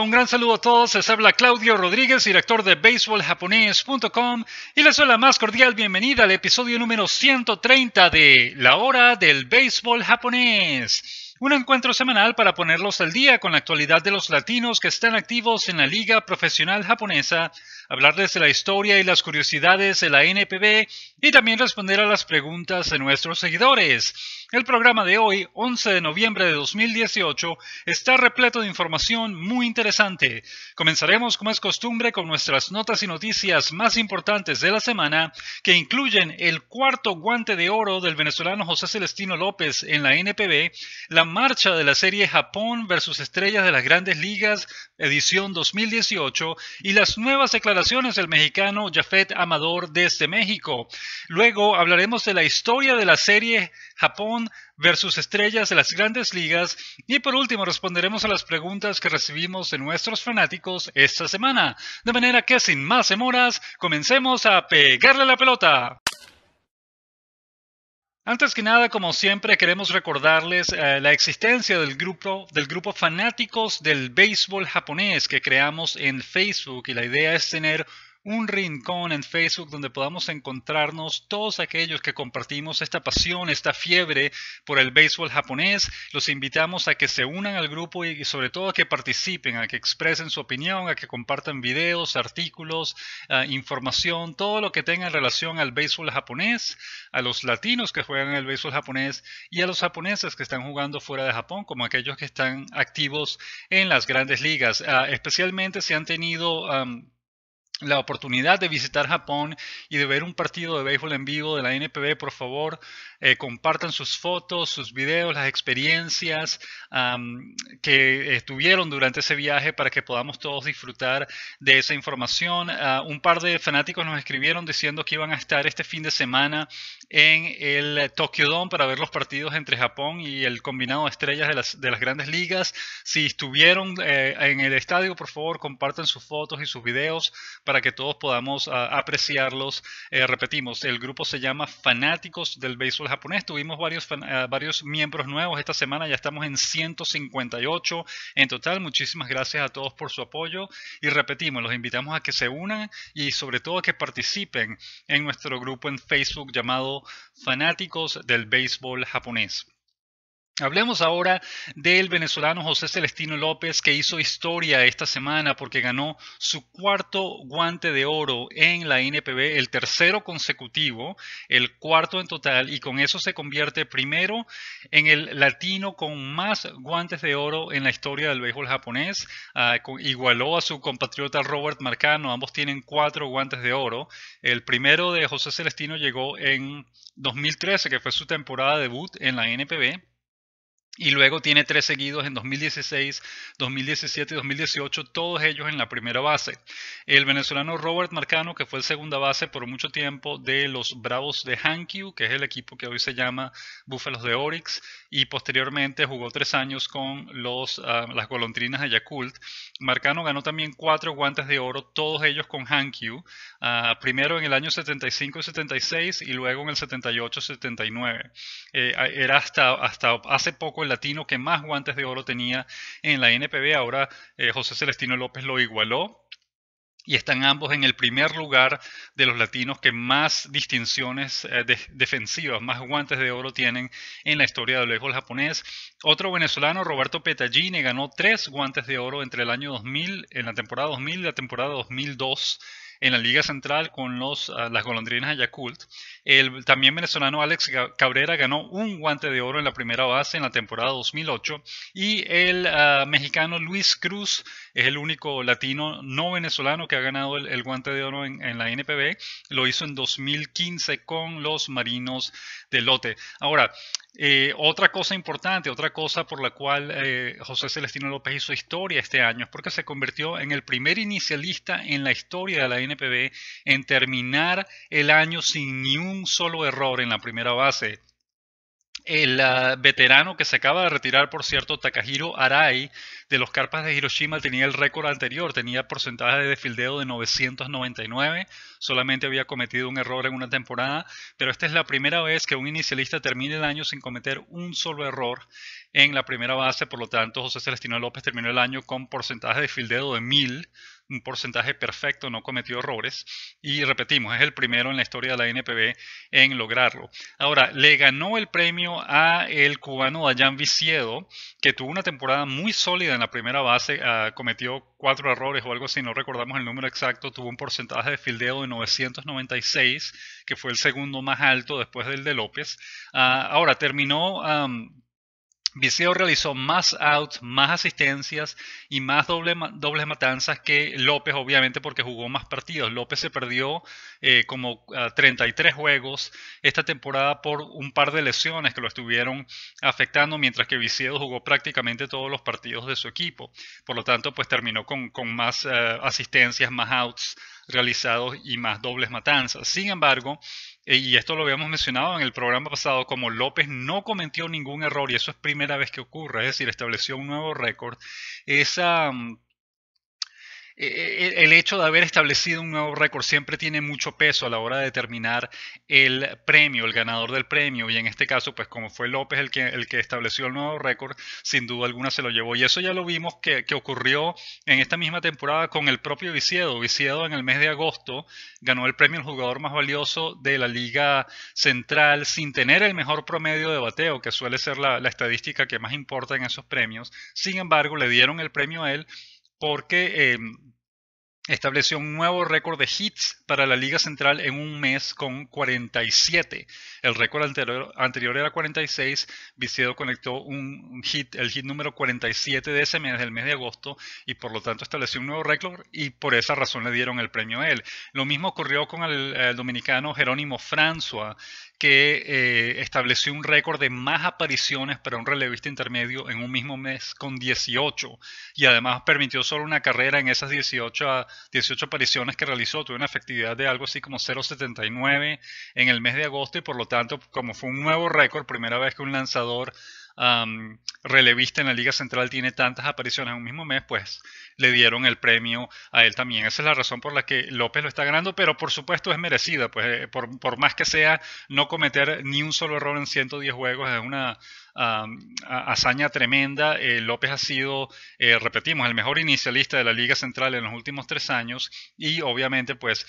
un gran saludo a todos. Les habla Claudio Rodríguez, director de BaseballJaponés.com y les doy la más cordial bienvenida al episodio número 130 de La Hora del Béisbol Japonés. Un encuentro semanal para ponerlos al día con la actualidad de los latinos que están activos en la Liga Profesional Japonesa hablarles de la historia y las curiosidades de la NPB y también responder a las preguntas de nuestros seguidores. El programa de hoy, 11 de noviembre de 2018, está repleto de información muy interesante. Comenzaremos, como es costumbre, con nuestras notas y noticias más importantes de la semana, que incluyen el cuarto guante de oro del venezolano José Celestino López en la NPB, la marcha de la serie Japón versus Estrellas de las Grandes Ligas, edición 2018, y las nuevas declaraciones el mexicano Jafet Amador desde México. Luego hablaremos de la historia de la serie Japón versus estrellas de las grandes ligas y por último responderemos a las preguntas que recibimos de nuestros fanáticos esta semana. De manera que sin más demoras, comencemos a pegarle la pelota. Antes que nada, como siempre, queremos recordarles eh, la existencia del grupo, del grupo Fanáticos del Béisbol Japonés que creamos en Facebook y la idea es tener un rincón en Facebook donde podamos encontrarnos todos aquellos que compartimos esta pasión, esta fiebre por el béisbol japonés. Los invitamos a que se unan al grupo y sobre todo a que participen, a que expresen su opinión, a que compartan videos, artículos, ah, información, todo lo que tenga relación al béisbol japonés, a los latinos que juegan el béisbol japonés y a los japoneses que están jugando fuera de Japón, como aquellos que están activos en las grandes ligas. Ah, especialmente si han tenido la oportunidad de visitar Japón y de ver un partido de béisbol en vivo de la NPB, por favor, eh, compartan sus fotos, sus videos, las experiencias que estuvieron durante ese viaje para que podamos todos disfrutar de esa información. Ah, un par de fanáticos nos escribieron diciendo que iban a estar este fin de semana en el Tokyo Dome para ver los partidos entre Japón y el combinado de estrellas de las, de las grandes ligas. Si estuvieron eh, en el estadio, por favor, compartan sus fotos y sus videos para que todos podamos ah, apreciarlos. Eh, repetimos, el grupo se llama Fanáticos del Béisbol Japonés. Tuvimos varios, ah, varios miembros nuevos esta semana, ya estamos en 158 en total. Muchísimas gracias a todos por su apoyo y repetimos, los invitamos a que se unan y sobre todo a que participen en nuestro grupo en Facebook llamado fanáticos del béisbol japonés. Hablemos ahora del venezolano José Celestino López que hizo historia esta semana porque ganó su cuarto guante de oro en la NPB, el tercero consecutivo, el cuarto en total y con eso se convierte primero en el latino con más guantes de oro en la historia del béisbol japonés. Ah, igualó a su compatriota Robert Marcano, ambos tienen cuatro guantes de oro. El primero de José Celestino llegó en 2013 que fue su temporada debut en la NPB y luego tiene tres seguidos en 2016, 2017 y 2018, todos ellos en la primera base. El venezolano Robert Marcano, que fue el segunda base por mucho tiempo de los Bravos de Hankyu, que es el equipo que hoy se llama Búfalos de Orix, y posteriormente jugó tres años con los, ah, las golondrinas de Yakult. Marcano ganó también cuatro guantes de oro, todos ellos con Hankyu, ah, primero en el año 75 y 76 y luego en el 78 79. Eh, era hasta, hasta hace poco el latino que más guantes de oro tenía en la NPB. Ahora eh, José Celestino López lo igualó y están ambos en el primer lugar de los latinos que más distinciones eh, defensivas, más guantes de oro tienen en la historia del béisbol japonés. Otro venezolano, Roberto Petagine, ganó tres guantes de oro entre el año 2000, en la temporada 2000 y la temporada 2002 en la Liga Central con los, ah, las golondrinas de El también venezolano Alex Cabrera ganó un guante de oro en la primera base en la temporada 2008 y el ah, mexicano Luis Cruz es el único latino no venezolano que ha ganado el, guante de oro en, la NPB. Lo hizo en 2015 con los Marinos de Lote. Ahora, eh, otra cosa importante, otra cosa por la cual eh, José Celestino López hizo historia este año es porque se convirtió en el primer inicialista en la historia de la NPB en terminar el año sin ni un solo error en la primera base. El ah, veterano que se acaba de retirar, por cierto, Takahiro Arai, de los Carpas de Hiroshima, tenía el récord anterior, tenía porcentaje de desfildeo de 999 solamente había cometido un error en una temporada, pero esta es la primera vez que un inicialista termina el año sin cometer un solo error en la primera base, por lo tanto José Celestino López terminó el año con porcentaje de fildeo de 1000, un porcentaje perfecto, no cometió errores. Y repetimos, es el primero en la historia de la NPB en lograrlo. Ahora, le ganó el premio a el cubano Dayan Viciedo, que tuvo una temporada muy sólida en la primera base, ah, cometió cuatro errores o algo así, no recordamos el número exacto, tuvo un porcentaje de fildeo 996, que fue el segundo más alto después del de López. Ah, ahora, terminó Viseo realizó más outs, más asistencias y más dobles matanzas que López, obviamente, porque jugó más partidos. López se perdió eh, como 33 juegos esta temporada por un par de lesiones que lo estuvieron afectando, mientras que Viseo jugó prácticamente todos los partidos de su equipo. Por lo tanto, pues terminó con, más eh, asistencias, más outs realizados y más dobles matanzas. Sin embargo, y esto lo habíamos mencionado en el programa pasado, como López no cometió ningún error, y eso es primera vez que ocurre, es decir, estableció un nuevo récord, esa mm, e, e, e, el hecho de haber establecido un nuevo récord siempre tiene mucho peso a la hora de determinar el premio, el ganador del premio. Y en este caso, pues como fue López el que, el que estableció el nuevo récord, sin duda alguna se lo llevó. Y eso ya lo vimos que, que ocurrió en esta misma temporada con el propio Viciedo. Viciedo en el mes de agosto ganó el premio al jugador más valioso de la Liga Central sin tener el mejor promedio de bateo, que suele ser la, la estadística que más importa en esos premios. Sin embargo, le dieron el premio a él porque eh, estableció un nuevo récord de hits para la Liga Central en un mes con 47. El récord anterior, anterior era 46. Vicedo conectó un hit, el hit número 47 de ese mes, del mes de agosto, y por lo tanto estableció un nuevo récord y por esa razón le dieron el premio a él. Lo mismo ocurrió con el, dominicano Jerónimo François, que eh, estableció un récord de más apariciones para un relevista intermedio en un mismo mes con 18 y además permitió solo una carrera en esas 18, 18 apariciones que realizó. Tuvo una efectividad de algo así como 0.79 en el mes de agosto y por lo tanto como fue un nuevo récord, primera vez que un lanzador relevista en la Liga Central tiene tantas apariciones en un mismo mes, pues le dieron el premio a él también. Esa es la razón por la que López lo está ganando, pero por supuesto es merecida, pues eh, por, más que sea no cometer ni un solo error en 110 juegos es una hazaña tremenda. Eh, López ha sido, eh, repetimos, el mejor inicialista de la Liga Central en los últimos tres años y obviamente pues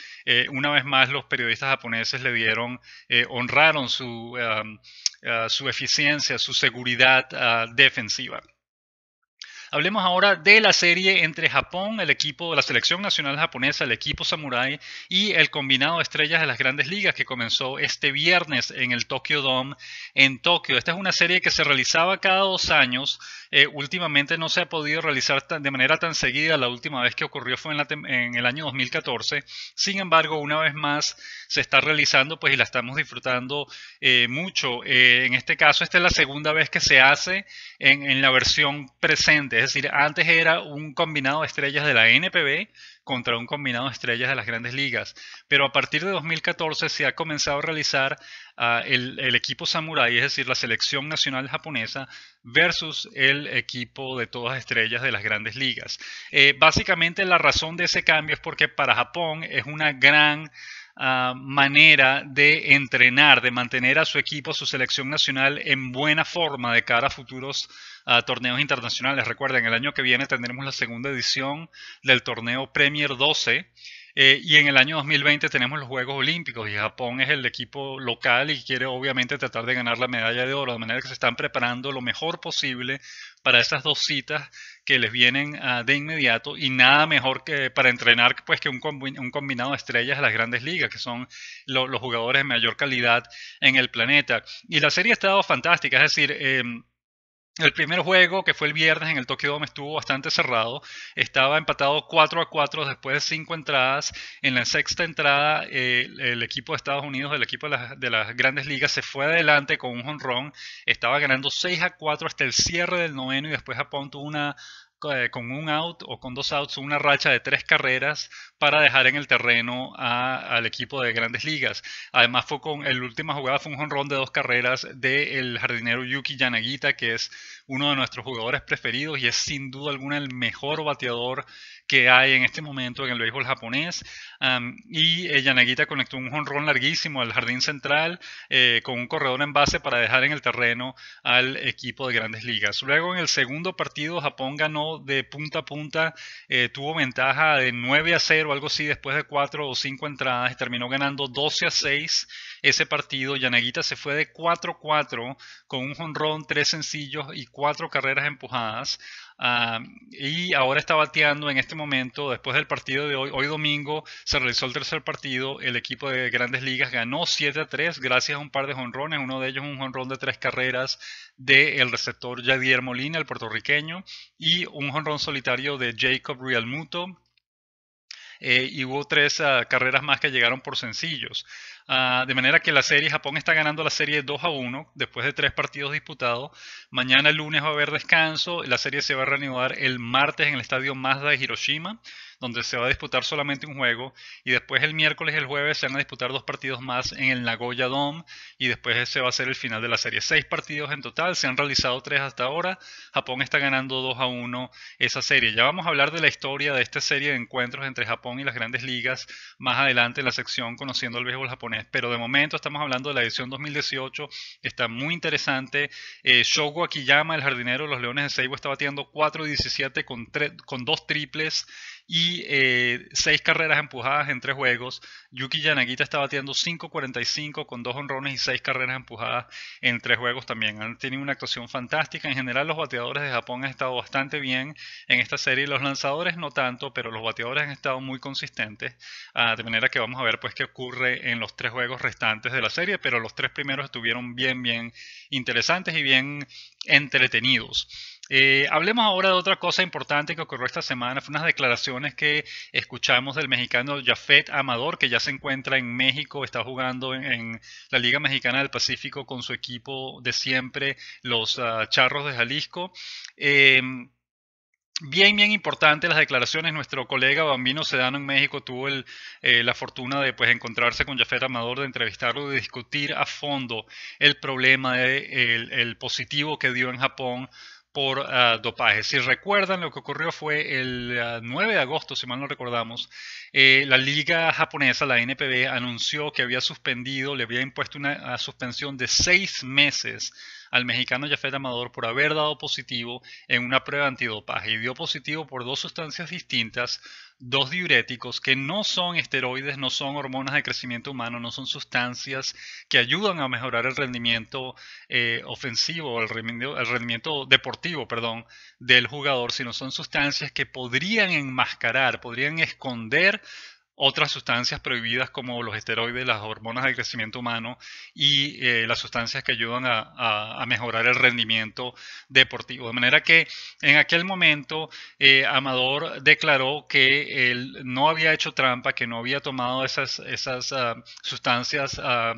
una vez más los periodistas japoneses le dieron, honraron su... Ah, su eficiencia, su seguridad ah, defensiva. Hablemos ahora de la serie entre Japón, el equipo, la selección nacional japonesa, el equipo Samurai y el combinado de estrellas de las grandes ligas que comenzó este viernes en el Tokyo Dome en Tokio. Esta es una serie que se realizaba cada dos años. Eh, últimamente no se ha podido realizar de manera tan seguida. La última vez que ocurrió fue en, el año 2014. Sin embargo, una vez más se está realizando pues, y la estamos disfrutando eh, mucho. Eh, en este caso, esta es la segunda vez que se hace en la versión presente. Es decir, antes era un combinado de estrellas de la NPB contra un combinado de estrellas de las grandes ligas. Pero a partir de 2014 se ha comenzado a realizar ah, el, equipo samurai, es decir, la selección nacional japonesa versus el equipo de todas estrellas de las grandes ligas. Eh, básicamente la razón de ese cambio es porque para Japón es una gran Ah, manera de entrenar, de mantener a su equipo, a su selección nacional en buena forma de cara a futuros ah, torneos internacionales. Recuerden, el año que viene tendremos la segunda edición del torneo Premier 12. Eh, y en el año 2020 tenemos los Juegos Olímpicos y Japón es el equipo local y quiere obviamente tratar de ganar la medalla de oro, de manera que se están preparando lo mejor posible para esas dos citas que les vienen ah, de inmediato y nada mejor que para entrenar pues que un, un combinado de estrellas de las grandes ligas, que son los jugadores de mayor calidad en el planeta. Y la serie ha estado fantástica, es decir, em, el primer juego, que fue el viernes en el Tokyo Dome, estuvo bastante cerrado. Estaba empatado 4 a 4 después de 5 entradas. En la sexta entrada, el equipo de Estados Unidos, el equipo de las, grandes ligas, se fue adelante con un jonrón. Estaba ganando 6 a 4 hasta el cierre del noveno y después apuntó una eh, con un out o con dos outs una racha de tres carreras para dejar en el terreno al equipo de grandes ligas. Además fue con, el última jugada fue un jonrón de dos carreras del jardinero Yuki Yanagita, que es uno de nuestros jugadores preferidos y es sin duda alguna el mejor bateador que hay en este momento en el béisbol japonés. y eh, Yanagita conectó un jonrón larguísimo al jardín central eh, con un corredor en base para dejar en el terreno al equipo de grandes ligas. Luego en el segundo partido Japón ganó de punta a punta, eh, tuvo ventaja de 9 a 0, algo así, después de 4 o 5 entradas, y terminó ganando 12 a 6 ese partido. Yanagita se fue de 4-4 con un jonrón, tres sencillos y cuatro carreras empujadas y ahora está bateando en este momento, después del partido de hoy, hoy domingo se realizó el tercer partido, el equipo de grandes ligas ganó 7 a 3 gracias a un par de jonrones, uno de ellos un jonrón de tres carreras del receptor Javier Molina, el puertorriqueño, y un jonrón solitario de Jacob Realmuto, eh, y hubo tres ah, carreras más que llegaron por sencillos. Ah, de manera que la serie, Japón está ganando la serie 2 a 1 después de tres partidos disputados. Mañana el lunes va a haber descanso. La serie se va a reanudar el martes en el estadio Mazda de Hiroshima, donde se va a disputar solamente un juego. Y después el miércoles y el jueves se van a disputar dos partidos más en el Nagoya Dome. Y después ese va a ser el final de la serie. Seis partidos en total. Se han realizado tres hasta ahora. Japón está ganando 2 a 1 esa serie. Ya vamos a hablar de la historia de esta serie de encuentros entre Japón y las grandes ligas más adelante en la sección Conociendo el béisbol japonés eh, pero de momento estamos hablando de la edición 2018, está muy interesante. Eh, Shogo Akiyama, el jardinero de los Leones de Seibo, está batiendo 4-17 con, con dos triples y eh, seis carreras empujadas en tres juegos. Yuki Yanagita está batiendo 5.45 con dos honrones y seis carreras empujadas en tres juegos también. Han tenido una actuación fantástica. En general, los bateadores de Japón han estado bastante bien en esta serie. Los lanzadores no tanto, pero los bateadores han estado muy consistentes. Ah, de manera que vamos a ver pues qué ocurre en los tres juegos restantes de la serie. Pero los tres primeros estuvieron bien, bien interesantes y bien entretenidos. Eh, hablemos ahora de otra cosa importante que ocurrió esta semana. Fue unas declaraciones que escuchamos del mexicano Jafet Amador, que ya se encuentra en México, está jugando en, la Liga Mexicana del Pacífico con su equipo de siempre, los ah, Charros de Jalisco. Em, bien, bien importante las declaraciones. Nuestro colega Bambino Sedano en México tuvo eh, la fortuna de pues, encontrarse con Jafet Amador, de entrevistarlo, de discutir a fondo el problema el positivo que dio en Japón por ah, dopaje. Si recuerdan, lo que ocurrió fue el 9 ah, de agosto, si mal no recordamos, eh, la liga japonesa, la NPB, anunció que había suspendido, le había impuesto una ah, suspensión de seis meses al mexicano Jafet Amador por haber dado positivo en una prueba antidopaje y dio positivo por dos sustancias distintas, dos diuréticos que no son esteroides, no son hormonas de crecimiento humano, no son sustancias que ayudan a mejorar el rendimiento eh, ofensivo, el el rendimiento deportivo, perdón, del jugador, sino son sustancias que podrían enmascarar, podrían esconder otras sustancias prohibidas como los esteroides, las hormonas de crecimiento humano y eh, las sustancias que ayudan a, mejorar el rendimiento deportivo. De manera que en aquel momento eh, Amador declaró que él no había hecho trampa, que no había tomado esas, esas ah, sustancias. Ah,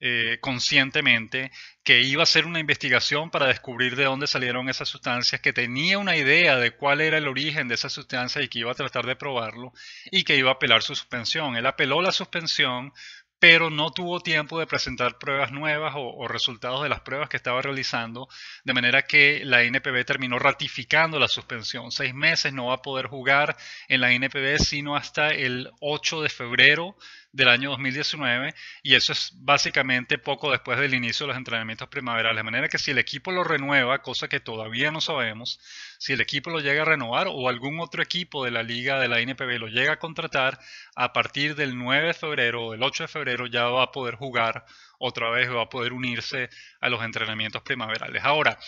eh, conscientemente que iba a hacer una investigación para descubrir de dónde salieron esas sustancias, que tenía una idea de cuál era el origen de esas sustancias y que iba a tratar de probarlo y que iba a apelar su suspensión. Él apeló la suspensión, pero no tuvo tiempo de presentar pruebas nuevas o, o, resultados de las pruebas que estaba realizando, de manera que la NPB terminó ratificando la suspensión. Seis meses no va a poder jugar en la NPB sino hasta el 8 de febrero del año 2019 y eso es básicamente poco después del inicio de los entrenamientos primaverales. De manera que si el equipo lo renueva, cosa que todavía no sabemos, si el equipo lo llega a renovar o algún otro equipo de la liga de la NPB lo llega a contratar, a partir del 9 de febrero o del 8 de febrero ya va a poder jugar otra vez, va a poder unirse a los entrenamientos primaverales. Ahora,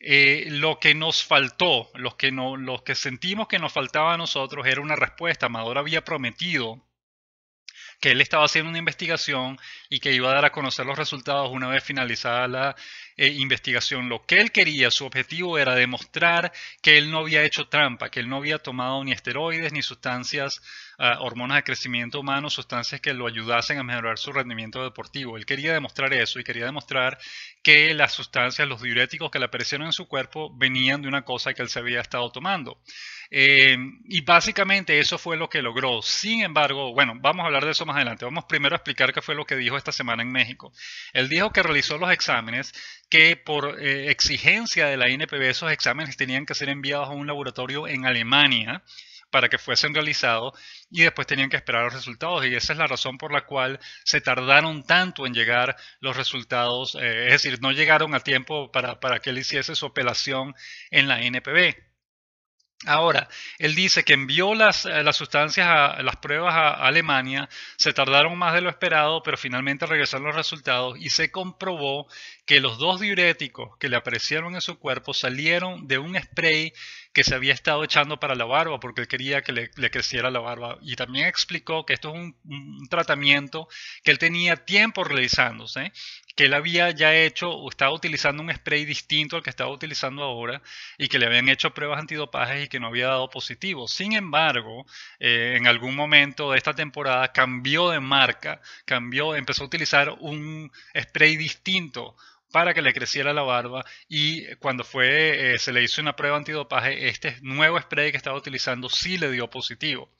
eh, lo que nos faltó, lo que, no, lo que sentimos que nos faltaba a nosotros era una respuesta. Amador había prometido que él estaba haciendo una investigación y que iba a dar a conocer los resultados una vez finalizada la eh, investigación. Lo que él quería, su objetivo era demostrar que él no había hecho trampa, que él no había tomado ni esteroides ni sustancias, ah, hormonas de crecimiento humano, sustancias que lo ayudasen a mejorar su rendimiento deportivo. Él quería demostrar eso y quería demostrar que las sustancias, los diuréticos que le aparecieron en su cuerpo venían de una cosa que él se había estado tomando. Eh, y básicamente eso fue lo que logró. Sin embargo, bueno, vamos a hablar de eso más adelante. Vamos primero a explicar qué fue lo que dijo esta semana en México. Él dijo que realizó los exámenes, que por eh, exigencia de la INPB esos exámenes tenían que ser enviados a un laboratorio en Alemania para que fuesen realizados y después tenían que esperar los resultados. Y esa es la razón por la cual se tardaron tanto en llegar los resultados, eh, es decir, no llegaron a tiempo para, para que él hiciese su apelación en la NPB. Ahora, él dice que envió las, eh, las sustancias, a, las pruebas a, Alemania, se tardaron más de lo esperado, pero finalmente regresaron los resultados y se comprobó que los dos diuréticos que le aparecieron en su cuerpo salieron de un spray que se había estado echando para la barba porque él quería que le, creciera la barba. Y también explicó que esto es un, tratamiento que él tenía tiempo realizándose, que él había ya hecho o estaba utilizando un spray distinto al que estaba utilizando ahora y que le habían hecho pruebas antidopajes y que no había dado positivo. Sin embargo, eh, en algún momento de esta temporada cambió de marca, cambió, empezó a utilizar un spray distinto, para que le creciera la barba y cuando fue, eh, se le hizo una prueba antidopaje, este nuevo spray que estaba utilizando sí le dio positivo.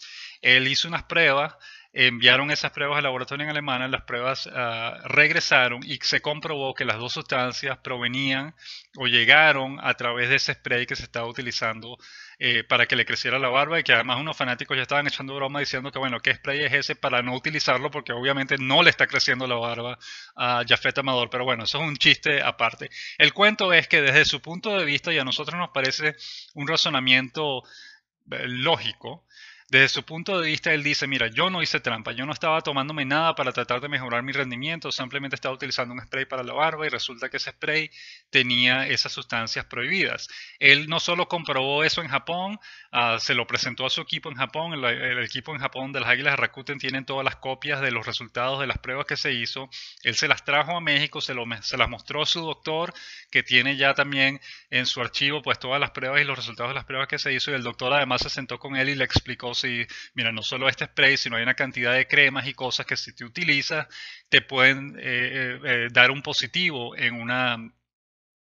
Él hizo unas pruebas, enviaron esas pruebas al laboratorio en Alemania, las pruebas ah, regresaron y se comprobó que las dos sustancias provenían o llegaron a través de ese spray que se estaba utilizando eh, para que le creciera la barba y que además unos fanáticos ya estaban echando broma diciendo que bueno, ¿qué spray es ese para no utilizarlo? Porque obviamente no le está creciendo la barba a Jafet Amador, pero bueno, eso es un chiste aparte. El cuento es que desde su punto de vista y a nosotros nos parece un razonamiento eh, lógico, desde su punto de vista, él dice, mira, yo no hice trampa, yo no estaba tomándome nada para tratar de mejorar mi rendimiento, simplemente estaba utilizando un spray para la barba y resulta que ese spray tenía esas sustancias prohibidas. Él no solo comprobó eso en Japón, ah, se lo presentó a su equipo en Japón, el, equipo en Japón de las Águilas Rakuten tienen todas las copias de los resultados de las pruebas que se hizo, él se las trajo a México, se, lo, se las mostró a su doctor, que tiene ya también en su archivo pues todas las pruebas y los resultados de las pruebas que se hizo, y el doctor además se sentó con él y le explicó y mira, no solo este spray, sino hay una cantidad de cremas y cosas que si te utilizas te pueden eh, eh, eh, dar un positivo en una,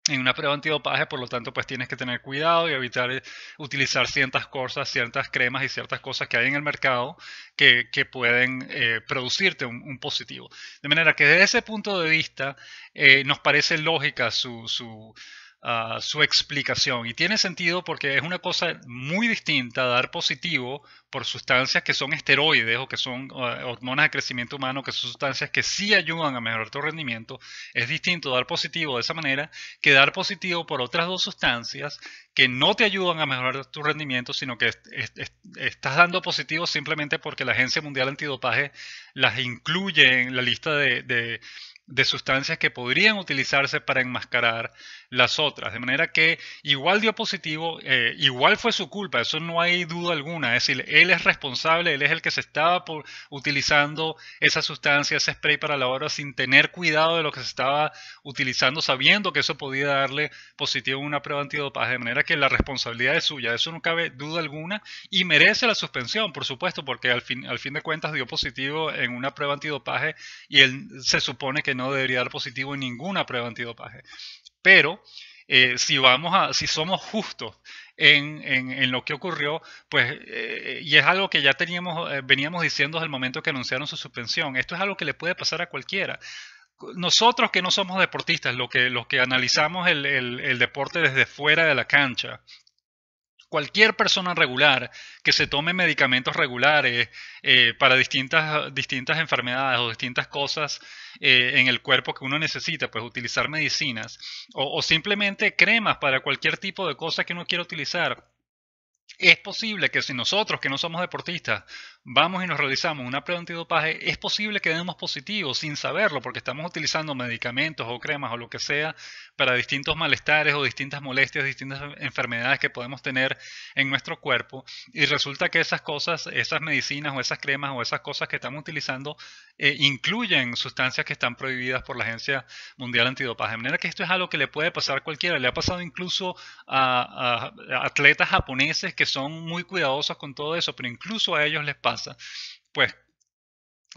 en una prueba antidopaje, por lo tanto, pues tienes que tener cuidado y evitar utilizar ciertas cosas, ciertas cremas y ciertas cosas que hay en el mercado que, pueden producirte un, positivo. De manera que desde ese punto de vista nos parece lógica su su explicación. Y tiene sentido porque es una cosa muy distinta dar positivo por sustancias que son esteroides o que son eh, hormonas de crecimiento humano, que son sustancias que sí ayudan a mejorar tu rendimiento. Es distinto dar positivo de esa manera que dar positivo por otras dos sustancias que no te ayudan a mejorar tu rendimiento, sino que estás dando positivo simplemente porque la Agencia Mundial Antidopaje las incluye en la lista de de sustancias que podrían utilizarse para enmascarar las otras. De manera que igual dio positivo, eh, igual fue su culpa, eso no hay duda alguna. Es decir, él es responsable, él es el que se estaba utilizando esa sustancia, ese spray para la hora sin tener cuidado de lo que se estaba utilizando, sabiendo que eso podía darle positivo en una prueba antidopaje. De manera que la responsabilidad es suya, eso no cabe duda alguna y merece la suspensión, por supuesto, porque al fin, al fin de cuentas dio positivo en una prueba antidopaje y él se supone que no debería dar positivo en ninguna prueba antidopaje. Pero eh, si, vamos a, si somos justos en, lo que ocurrió, pues, eh, y es algo que ya teníamos, eh, veníamos diciendo desde el momento que anunciaron su suspensión, esto es algo que le puede pasar a cualquiera nosotros que no somos deportistas, los que, los que analizamos el, deporte desde fuera de la cancha, cualquier persona regular que se tome medicamentos regulares eh, para distintas, distintas enfermedades o distintas cosas eh, en el cuerpo que uno necesita, pues utilizar medicinas o, o simplemente cremas para cualquier tipo de cosa que uno quiera utilizar, es posible que si nosotros que no somos deportistas vamos y nos realizamos una prueba de antidopaje, es posible que demos positivo sin saberlo, porque estamos utilizando medicamentos o cremas o lo que sea para distintos malestares o distintas molestias, distintas enfermedades que podemos tener en nuestro cuerpo. Y resulta que esas cosas, esas medicinas o esas cremas o esas cosas que estamos utilizando eh, incluyen sustancias que están prohibidas por la Agencia Mundial Antidopaje. De manera que esto es algo que le puede pasar a cualquiera. Le ha pasado incluso a atletas japoneses que son muy cuidadosos con todo eso, pero incluso a ellos les pasa pues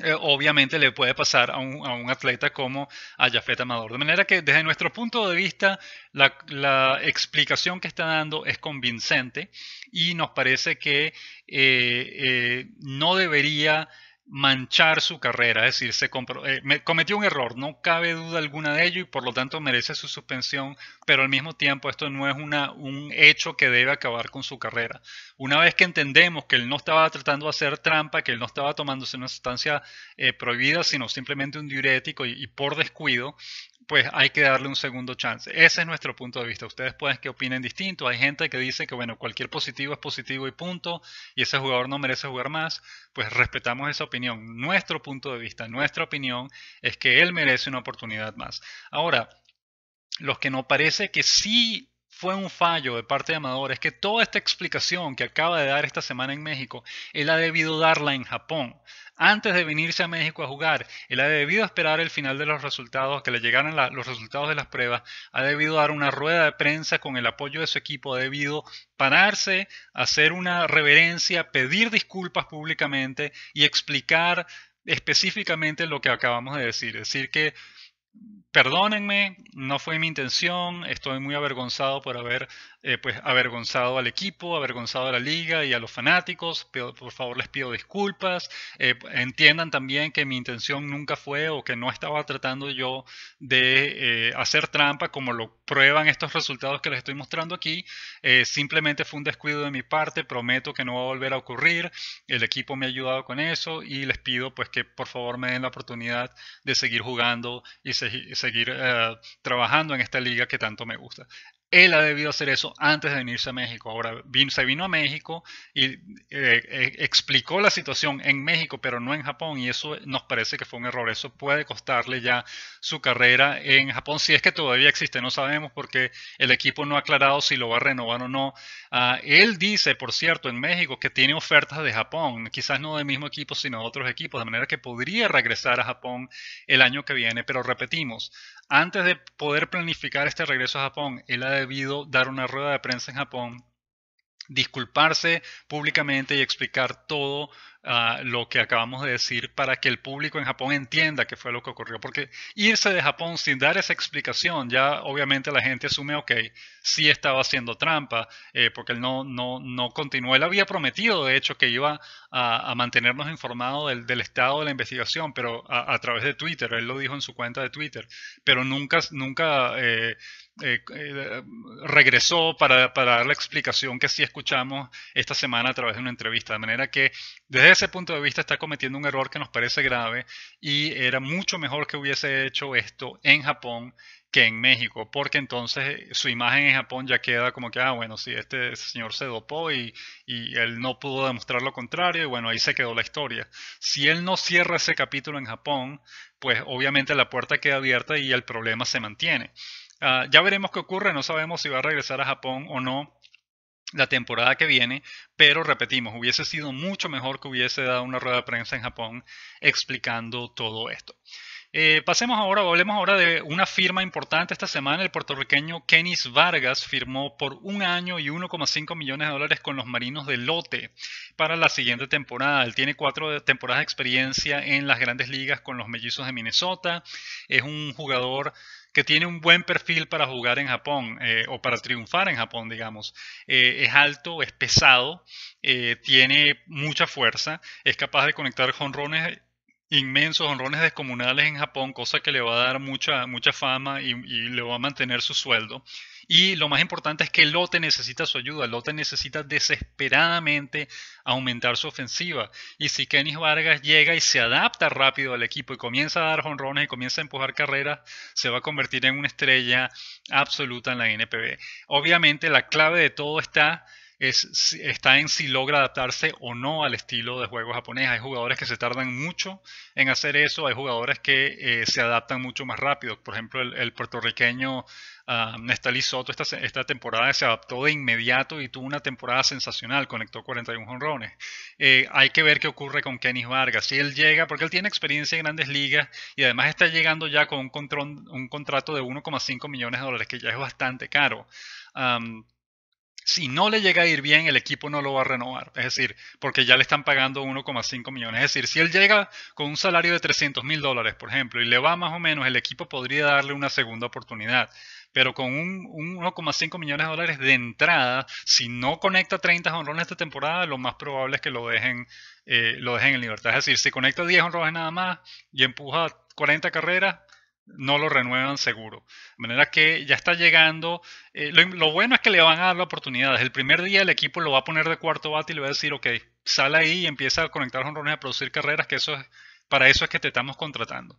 eh, obviamente le puede pasar a un, atleta como a Jafet Amador. De manera que desde nuestro punto de vista, la, explicación que está dando es convincente y nos parece que eh, eh, no debería manchar su carrera, es decir, se eh, cometió un error, no cabe duda alguna de ello y por lo tanto merece su suspensión, pero al mismo tiempo esto no es un hecho que debe acabar con su carrera. Una vez que entendemos que él no estaba tratando de hacer trampa, que él no estaba tomándose una sustancia eh, prohibida, sino simplemente un diurético y por descuido, pues hay que darle un segundo chance. Ese es nuestro punto de vista. Ustedes pueden que opinen distinto. Hay gente que dice que, bueno, cualquier positivo es positivo y punto, y ese jugador no merece jugar más. Pues respetamos esa opinión. Nuestro punto de vista, nuestra opinión es que él merece una oportunidad más. Ahora, los que no parece que sí fue un fallo de parte de Amador es que toda esta explicación que acaba de dar esta semana en México, él ha debido darla en Japón. Antes de venirse a México a jugar, él ha debido esperar el final de los resultados, que le llegaran los resultados de las pruebas, ha debido dar una rueda de prensa con el apoyo de su equipo, ha debido pararse, hacer una reverencia, pedir disculpas públicamente y explicar específicamente lo que acabamos de decir. decir, que Perdónenme, no fue mi intención, estoy muy avergonzado por haber eh, pues avergonzado al equipo, avergonzado a la liga y a los fanáticos. por favor, les pido disculpas. Eh, entiendan también que mi intención nunca fue o que no estaba tratando yo de eh, hacer trampa, como lo prueban estos resultados que les estoy mostrando aquí. simplemente fue un descuido de mi parte. Prometo que no va a volver a ocurrir. El equipo me ha ayudado con eso y les pido pues que por favor me den la oportunidad de seguir jugando y seguir trabajando en esta liga que tanto me gusta. Él ha debido hacer eso antes de venirse a México. Ahora se vino a México y eh, e-, explicó la situación en México, pero no en Japón, y eso nos parece que fue un error. Eso puede costarle ya su carrera en Japón, si es que todavía existe, no sabemos porque el equipo no ha aclarado si lo va a renovar o no. Ah, él dice, por cierto, en México que tiene ofertas de Japón, quizás no del mismo equipo, sino de otros equipos, de manera que podría regresar a Japón el año que viene, pero repetimos, antes de poder planificar este regreso a Japón, él ha debido dar una rueda de prensa en Japón, disculparse públicamente y explicar todo Ah, lo que acabamos de decir para que el público en Japón entienda qué fue lo que ocurrió. Porque irse de Japón sin dar esa explicación, ya obviamente la gente asume, ok, sí estaba haciendo trampa, eh, porque él no, no, no continuó. Él había prometido, de hecho, que iba a, mantenernos informados del, estado de la investigación, pero a, través de Twitter, él lo dijo en su cuenta de Twitter, pero nunca, nunca eh, eh, regresó para, para, dar la explicación que sí escuchamos esta semana a través de una entrevista. De manera que desde ese punto de vista está cometiendo un error que nos parece grave y era mucho mejor que hubiese hecho esto en Japón que en México, porque entonces eh, su imagen en Japón ya queda como que, ah, bueno, si este señor se dopó y, él no pudo demostrar lo contrario, y bueno, ahí se quedó la historia. Si él no cierra ese capítulo en Japón, pues obviamente la puerta queda abierta y el problema se mantiene. Ah, ya veremos qué ocurre, no sabemos si va a regresar a Japón o no la temporada que viene, pero repetimos, hubiese sido mucho mejor que hubiese dado una rueda de prensa en Japón explicando todo esto. Eh, pasemos ahora o hablemos ahora de una firma importante esta semana. El puertorriqueño Kenis Vargas firmó por un año y 1,5 millones de dólares con los marinos de lote para la siguiente temporada. Él tiene cuatro temporadas de experiencia en las grandes ligas con los mellizos de Minnesota. Es un jugador que tiene un buen perfil para jugar en Japón eh, o para triunfar en Japón, digamos. Eh, es alto, es pesado, eh, tiene mucha fuerza, es capaz de conectar jonrones inmensos, honrones descomunales en Japón, cosa que le va a dar mucha, mucha fama y le va a mantener su sueldo. Y lo más importante es que lote necesita su ayuda. lote necesita desesperadamente aumentar su ofensiva. Y si Kenny Vargas llega y se adapta rápido al equipo y comienza a dar jonrones y comienza a empujar carreras, se va a convertir en una estrella absoluta en la NPB. Obviamente la clave de todo está es, está en si logra adaptarse o no al estilo de juego japonés. Hay jugadores que se tardan mucho en hacer eso, hay jugadores que eh, se adaptan mucho más rápido. Por ejemplo, el puertorriqueño Uh, Nestalí Soto esta, temporada se adaptó de inmediato y tuvo una temporada sensacional, conectó 41 honrones. Eh, hay que ver qué ocurre con Kenny Vargas. Si él llega, porque él tiene experiencia en grandes ligas y además está llegando ya con un, contrato de 1,5 millones de dólares, que ya es bastante caro. si no le llega a ir bien, el equipo no lo va a renovar. Es decir, porque ya le están pagando 1,5 millones. Es decir, si él llega con un salario de 300 mil dólares, por ejemplo, y le va más o menos, el equipo podría darle una segunda oportunidad pero con un, 1,5 millones de dólares de entrada, si no conecta 30 honrones esta temporada, lo más probable es que lo dejen, eh, lo dejen en libertad. Es decir, si conecta 10 honrones nada más y empuja 40 carreras, no lo renuevan seguro. De manera que ya está llegando. Eh, lo, bueno es que le van a dar la oportunidad. el primer día el equipo lo va a poner de cuarto bate y le va a decir, ok, sale ahí y empieza a conectar honrones, a producir carreras, que eso es, para eso es que te estamos contratando.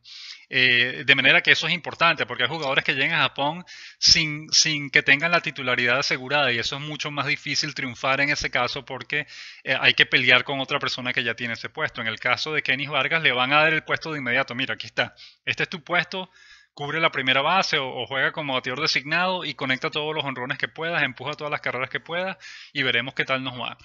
Eh, de manera que eso es importante, porque hay jugadores que llegan a Japón sin, que tengan la titularidad asegurada y eso es mucho más difícil triunfar en ese caso porque eh, hay que pelear con otra persona que ya tiene ese puesto. En el caso de Kenny Vargas le van a dar el puesto de inmediato, mira, aquí está, este es tu puesto, cubre la primera base o, juega como bateador designado y conecta todos los honrones que puedas, empuja todas las carreras que puedas y veremos qué tal nos va.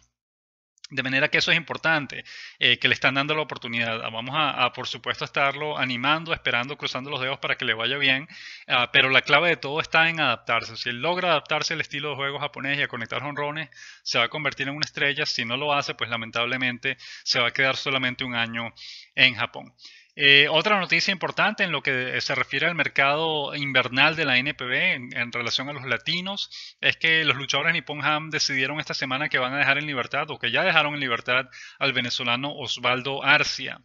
De manera que eso es importante, eh, que le están dando la oportunidad. Ah, vamos a, por supuesto, estarlo animando, esperando, cruzando los dedos para que le vaya bien, ah, pero la clave de todo está en adaptarse. Si él logra adaptarse al estilo de juego japonés y a conectar honrones, se va a convertir en una estrella. Si no lo hace, pues lamentablemente se va a quedar solamente un año en Japón. Eh, otra noticia importante en lo que se refiere al mercado invernal de la NPB en, en, relación a los latinos es que los luchadores Nippon Ham decidieron esta semana que van a dejar en libertad o que ya dejaron en libertad al venezolano Osvaldo Arcia.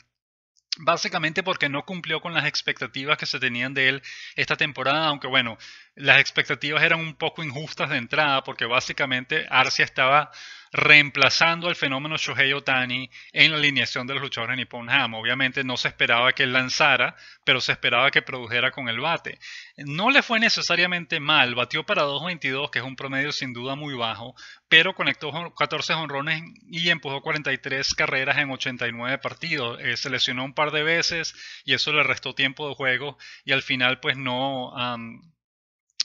Básicamente porque no cumplió con las expectativas que se tenían de él esta temporada, aunque bueno, las expectativas eran un poco injustas de entrada porque básicamente Arcia estaba reemplazando al fenómeno Shohei Otani en la alineación de los luchadores de Nippon Ham. Obviamente no se esperaba que él lanzara, pero se esperaba que produjera con el bate. No le fue necesariamente mal, batió para 2.22, que es un promedio sin duda muy bajo, pero conectó 14 honrones y empujó 43 carreras en 89 partidos. Eh, se lesionó un par de veces y eso le restó tiempo de juego y al final pues no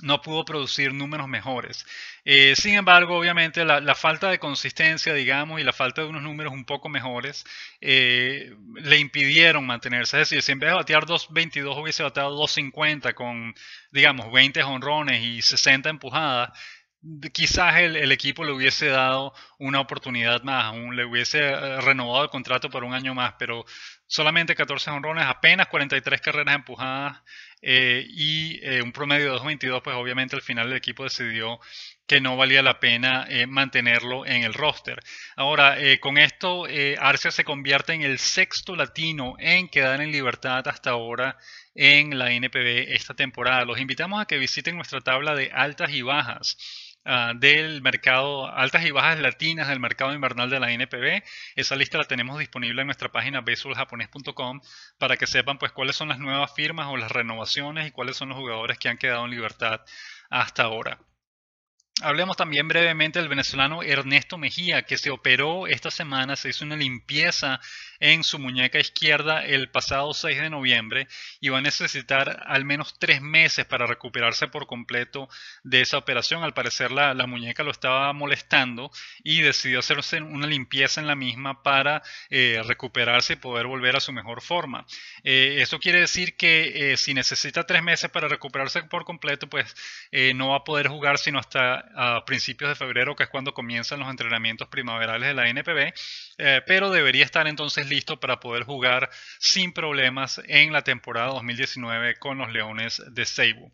no pudo producir números mejores. Eh, sin embargo, obviamente, la, falta de consistencia, digamos, y la falta de unos números un poco mejores eh, le impidieron mantenerse. Es decir, si en vez de batear 2.22 hubiese bateado 2.50 con, digamos, 20 jonrones y 60 empujadas, quizás el, equipo le hubiese dado una oportunidad más, le hubiese eh, renovado el contrato por un año más, pero solamente 14 jonrones, apenas 43 carreras empujadas eh, y eh, un promedio de 2.22, pues obviamente al final el equipo decidió que no valía la pena eh, mantenerlo en el roster. Ahora, con esto, eh, se convierte en el sexto latino en quedar en libertad hasta ahora en la NPB esta temporada. Los invitamos a que visiten nuestra tabla de altas y bajas Ah, del mercado, altas y bajas latinas del mercado invernal de la NPB. Esa lista la tenemos disponible en nuestra página baseballjaponés.com para que sepan pues cuáles son las nuevas firmas o las renovaciones y cuáles son los jugadores que han quedado en libertad hasta ahora. Hablemos también brevemente del venezolano Ernesto Mejía, que se operó esta semana, se hizo una limpieza en su muñeca izquierda el pasado 6 de noviembre y va a necesitar al menos tres meses para recuperarse por completo de esa operación. Al parecer la, muñeca lo estaba molestando y decidió hacerse una limpieza en la misma para eh, recuperarse y poder volver a su mejor forma. Esto eh, eso quiere decir que eh, si necesita tres meses para recuperarse por completo, pues no va a poder jugar sino hasta a principios de febrero, que es cuando comienzan los entrenamientos primaverales de la NPB, eh, pero debería estar entonces listo para poder jugar sin problemas en la temporada 2019 con los Leones de Seibu.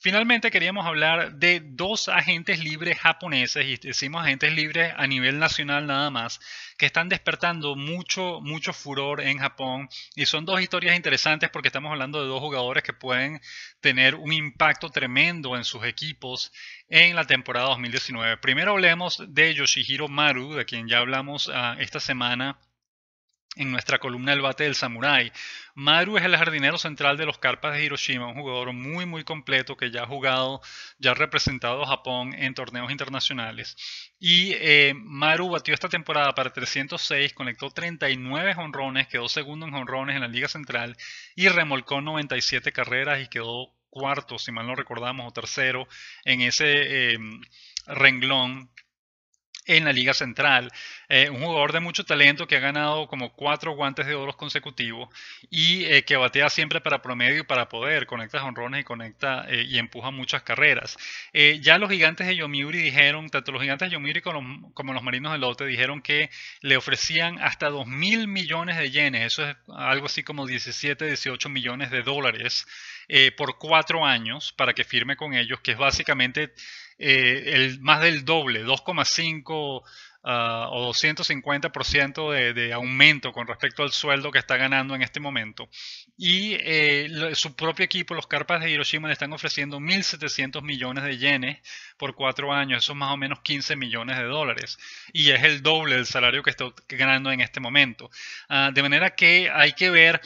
Finalmente queríamos hablar de dos agentes libres japoneses, y decimos agentes libres a nivel nacional nada más, que están despertando mucho, mucho furor en Japón. Y son dos historias interesantes porque estamos hablando de dos jugadores que pueden tener un impacto tremendo en sus equipos en la temporada 2019. Primero hablemos de Yoshihiro Maru, de quien ya hablamos ah, esta semana en nuestra columna El Bate del Samurai. Maru es el jardinero central de los Carpas de Hiroshima, un jugador muy muy completo que ya ha jugado, ya ha representado a Japón en torneos internacionales. Y eh, Maru batió esta temporada para 306, conectó 39 honrones, quedó segundo en honrones en la Liga Central y remolcó 97 carreras y quedó cuarto, si mal no recordamos, o tercero en ese eh, renglón en la Liga Central. Eh, un jugador de mucho talento que ha ganado como cuatro guantes de oro consecutivos y eh, que batea siempre para promedio y para poder. Conecta jonrones y conecta eh, y empuja muchas carreras. ya los gigantes de Yomiuri dijeron, tanto los gigantes de Yomiuri como, los marinos de Lote, dijeron que le ofrecían hasta 2 mil millones de yenes. Eso es algo así como 17, 18 millones de dólares por cuatro años para que firme con ellos, que es básicamente eh, el, más del doble, 2,5 ah, o 250% de, de aumento con respecto al sueldo que está ganando en este momento. Y eh, su propio equipo, los Carpas de Hiroshima, le están ofreciendo 1.700 millones de yenes por cuatro años, eso es más o menos 15 millones de dólares. Y es el doble del salario que está ganando en este momento. Ah, de manera que hay que ver...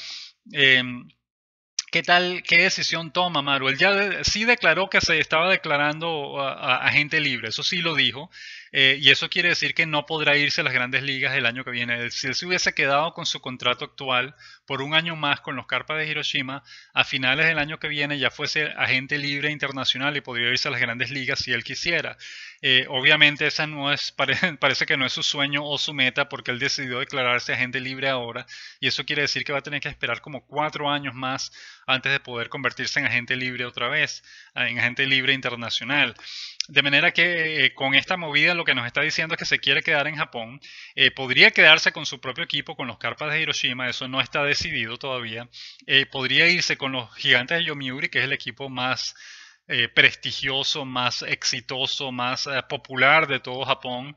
Em, ¿Qué tal, qué decisión toma Maru? Él ya sí declaró que se estaba declarando agente libre, eso sí lo dijo, eh, y eso quiere decir que no podrá irse a las grandes ligas el año que viene. Si él se hubiese quedado con su contrato actual, por un año más con los Carpas de Hiroshima, a finales del año que viene ya fuese agente libre internacional y podría irse a las grandes ligas si él quisiera. Eh, obviamente esa no es, parece, que no es su sueño o su meta porque él decidió declararse agente libre ahora y eso quiere decir que va a tener que esperar como cuatro años más antes de poder convertirse en agente libre otra vez, eh, en agente libre internacional. De manera que eh, con esta movida lo que nos está diciendo es que se quiere quedar en Japón, podría quedarse con su propio equipo, con los Carpas de Hiroshima, eso no está de decidido todavía, eh, podría irse con los gigantes de Yomiuri, que es el equipo más eh, prestigioso, más exitoso, más eh, popular de todo Japón.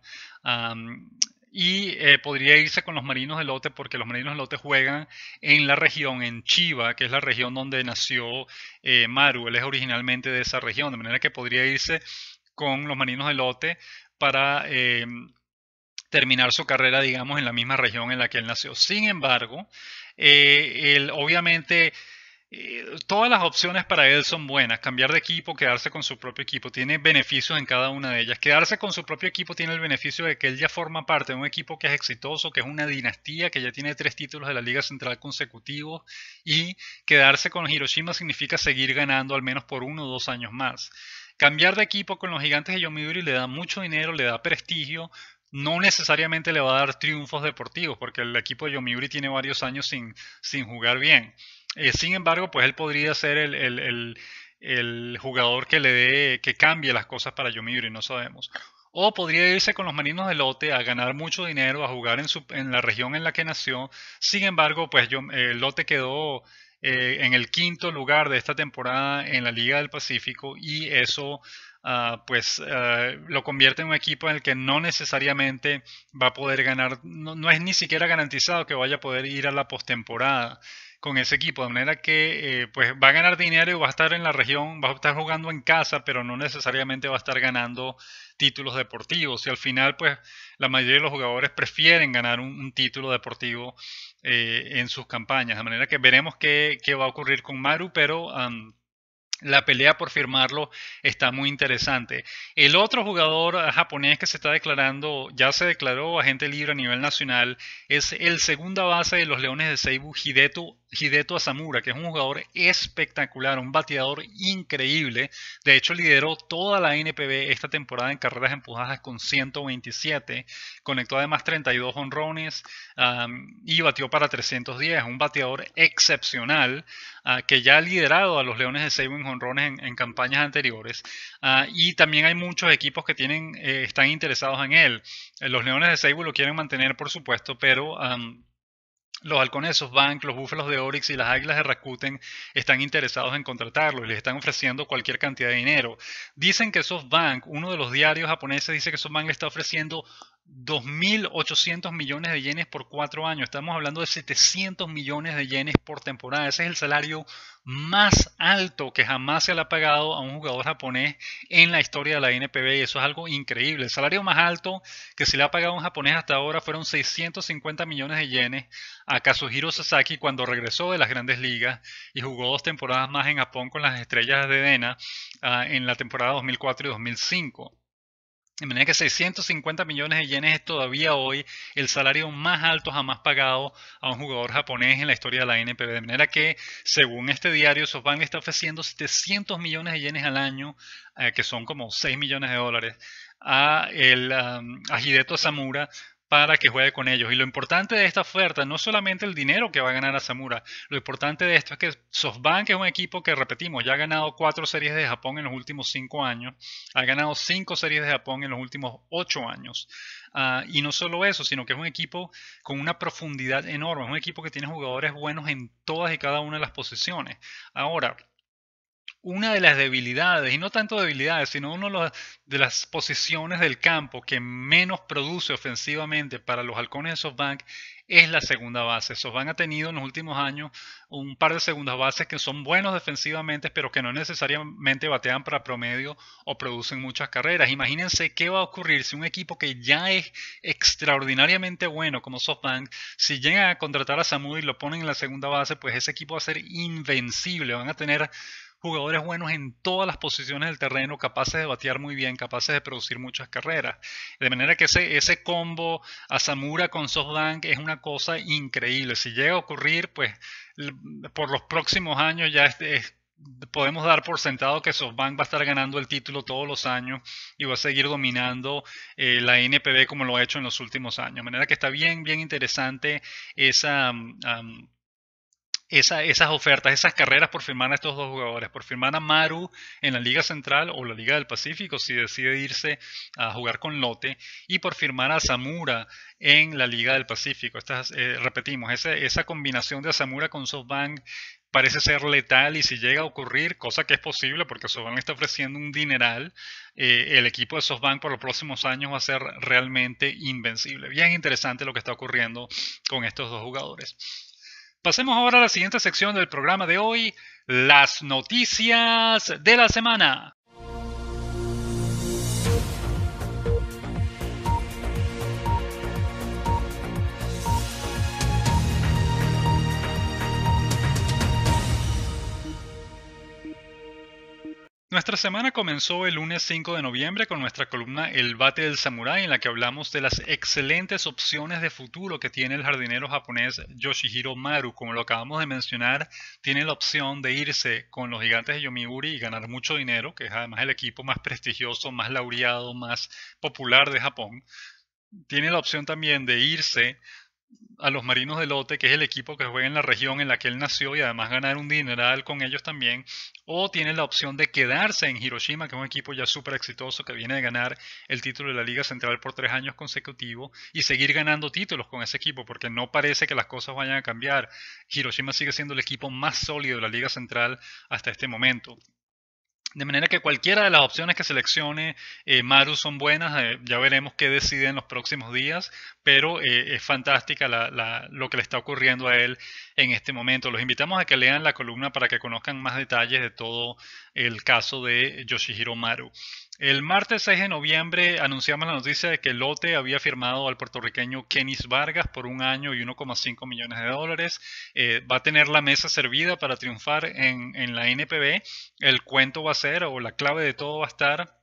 y podría irse con los marinos de lote porque los marinos de lote juegan en la región, en Chiba, que es la región donde nació Maru, él es originalmente de esa región, de manera que podría irse con los marinos de lote para terminar su carrera, digamos, en la misma región en la que él nació. Sin embargo, eh, obviamente, eh, todas las opciones para él son buenas. Cambiar de equipo, quedarse con su propio equipo, tiene beneficios en cada una de ellas. Quedarse con su propio equipo tiene el beneficio de que él ya forma parte de un equipo que es exitoso, que es una dinastía, que ya tiene tres títulos de la Liga Central consecutivos. Y quedarse con Hiroshima significa seguir ganando al menos por uno o dos años más. Cambiar de equipo con los gigantes de Yomiuri le da mucho dinero, le da prestigio, no necesariamente le va a dar triunfos deportivos, porque el equipo de Yomiuri tiene varios años sin, sin jugar bien. Eh, sin embargo, pues él podría ser el, jugador que le dé, que cambie las cosas para Yomiuri, no sabemos. O podría irse con los marinos de lote a ganar mucho dinero, a jugar en, su, en la región en la que nació. Sin embargo, pues yo, eh, lote quedó eh, en el quinto lugar de esta temporada en la Liga del Pacífico y eso Ah, pues ah, lo convierte en un equipo en el que no necesariamente va a poder ganar, no, es ni siquiera garantizado que vaya a poder ir a la postemporada con ese equipo, de manera que eh, pues va a ganar dinero y va a estar en la región, va a estar jugando en casa, pero no necesariamente va a estar ganando títulos deportivos. Y al final, pues la mayoría de los jugadores prefieren ganar un, título deportivo eh, en sus campañas, de manera que veremos qué, qué, va a ocurrir con Maru, pero la pelea por firmarlo está muy interesante. El otro jugador ah, japonés que se está declarando, ya se declaró agente libre a nivel nacional, es el segunda base de los Leones de Seibu, Hideto Hideto Asamura, que es un jugador espectacular, un bateador increíble. De hecho, lideró toda la NPB esta temporada en carreras empujadas con 127. Conectó además 32 honrones y batió para 310. Un bateador excepcional ah, que ya ha liderado a los Leones de Seibu en honrones en, campañas anteriores. Ah, y también hay muchos equipos que tienen, eh, están interesados en él. Eh, los Leones de Seibu lo quieren mantener, por supuesto, pero... Los halcones de SoftBank, los búfalos de Oryx y las águilas de Rakuten están interesados en contratarlo y les están ofreciendo cualquier cantidad de dinero. Dicen que SoftBank, uno de los diarios japoneses, dice que SoftBank le está ofreciendo 2.800 millones de yenes por cuatro años. Estamos hablando de 700 millones de yenes por temporada. Ese es el salario más alto que jamás se le ha pagado a un jugador japonés en la historia de la NPB. Y eso es algo increíble. El salario más alto que se le ha pagado a un japonés hasta ahora fueron 650 millones de yenes a Kazuhiro Sasaki cuando regresó de las grandes ligas y jugó dos temporadas más en Japón con las estrellas de Dena ah, en la temporada 2004 y 2005. De manera que 650 millones de yenes es todavía hoy el salario más alto jamás pagado a un jugador japonés en la historia de la NPB. De manera que, según este diario, SoftBank está ofreciendo 700 millones de yenes al año, eh, que son como 6 millones de dólares, a, el, a Hideto Samura para que juegue con ellos. Y lo importante de esta oferta no solamente el dinero que va a ganar a Asamura, lo importante de esto es que SoftBank es un equipo que, repetimos, ya ha ganado cuatro series de Japón en los últimos cinco años, ha ganado cinco series de Japón en los últimos ocho años. Ah, y no solo eso, sino que es un equipo con una profundidad enorme, es un equipo que tiene jugadores buenos en todas y cada una de las posiciones. Ahora, una de las debilidades, y no tanto debilidades, sino una de las posiciones del campo que menos produce ofensivamente para los halcones de SoftBank es la segunda base. SoftBank ha tenido en los últimos años un par de segundas bases que son buenos defensivamente, pero que no necesariamente batean para promedio o producen muchas carreras. Imagínense qué va a ocurrir si un equipo que ya es extraordinariamente bueno como SoftBank, si llega a contratar a Samud y lo ponen en la segunda base, pues ese equipo va a ser invencible. Van a tener jugadores buenos en todas las posiciones del terreno, capaces de batear muy bien, capaces de producir muchas carreras. De manera que ese, ese combo Asamura con SoftBank es una cosa increíble. Si llega a ocurrir, pues por los próximos años ya podemos dar por sentado que SoftBank va a estar ganando el título todos los años y va a seguir dominando eh, la NPB como lo ha hecho en los últimos años. De manera que está bien, bien interesante esa, mm, esas ofertas, esas carreras por firmar a estos dos jugadores, por firmar a Maru en la Liga Central o la Liga del Pacífico si decide irse a jugar con Lote y por firmar a Samura en la Liga del Pacífico. Eh, repetimos, esa, combinación de zamura con SoftBank parece ser letal y si llega a ocurrir, cosa que es posible porque SoftBank está ofreciendo un dineral, eh, el equipo de SoftBank por los próximos años va a ser realmente invencible. Bien interesante lo que está ocurriendo con estos dos jugadores. Pasemos ahora a la siguiente sección del programa de hoy, las noticias de la semana. Nuestra semana comenzó el lunes 5 de noviembre con nuestra columna El bate del samurái en la que hablamos de las excelentes opciones de futuro que tiene el jardinero japonés Yoshihiro Maru. Como lo acabamos de mencionar, tiene la opción de irse con los gigantes de Yomiuri y ganar mucho dinero, que es además el equipo más prestigioso, más laureado, más popular de Japón. Tiene la opción también de irse a los Marinos de Lote, que es el equipo que juega en la región en la que él nació y además ganar un dineral con ellos también, o tiene la opción de quedarse en Hiroshima, que es un equipo ya súper exitoso que viene de ganar el título de la Liga Central por tres años consecutivos y seguir ganando títulos con ese equipo, porque no parece que las cosas vayan a cambiar. Hiroshima sigue siendo el equipo más sólido de la Liga Central hasta este momento. De manera que cualquiera de las opciones que seleccione eh, Maru son buenas, eh, ya veremos qué decide en los próximos días, pero eh, es fantástica lo que le está ocurriendo a él en este momento. Los invitamos a que lean la columna para que conozcan más detalles de todo el caso de Yoshihiro Maru. El martes 6 de noviembre anunciamos la noticia de que Lotte había firmado al puertorriqueño Kenis Vargas por un año y 1,5 millones de dólares. Eh, va a tener la mesa servida para triunfar en, en la NPB. El cuento va a ser, o la clave de todo va a estar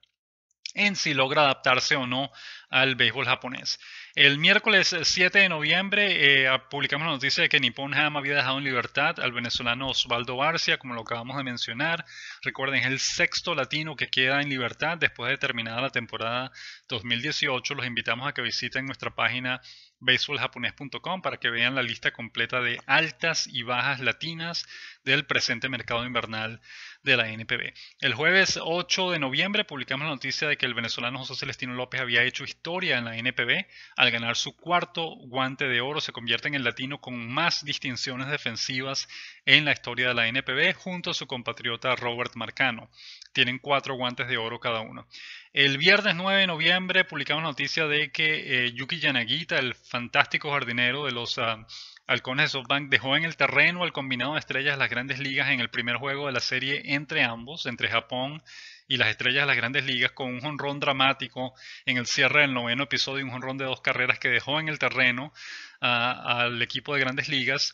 en si logra adaptarse o no al béisbol japonés. El miércoles 7 eh, de noviembre eh, ah, publicamos la noticia de que Nippon Ham había dejado en libertad al venezolano Osvaldo Barcia, como lo acabamos de mencionar. Recuerden, es el sexto latino que queda en libertad después de terminada la temporada 2018. Los invitamos a que visiten nuestra página baseballjaponés.com para que vean la lista completa de altas y bajas latinas del presente mercado invernal de la NPB. El jueves 8 de noviembre publicamos la noticia de que el venezolano José Celestino López había hecho historia en la NPB al ganar su cuarto guante de oro. Se convierte en el latino con más distinciones defensivas en la historia de la NPB junto a su compatriota Robert Marcano. Tienen cuatro guantes de oro cada uno. El viernes 9 de noviembre publicamos noticia de que eh, Yuki Yanagita, el fantástico jardinero de los... Ah, Alcones de SoftBank dejó en el terreno al combinado de estrellas de las grandes ligas en el primer juego de la serie entre ambos, entre Japón y las estrellas de las grandes ligas, con un jonrón dramático en el cierre del noveno episodio, un jonrón de dos carreras que dejó en el terreno ah, al equipo de grandes ligas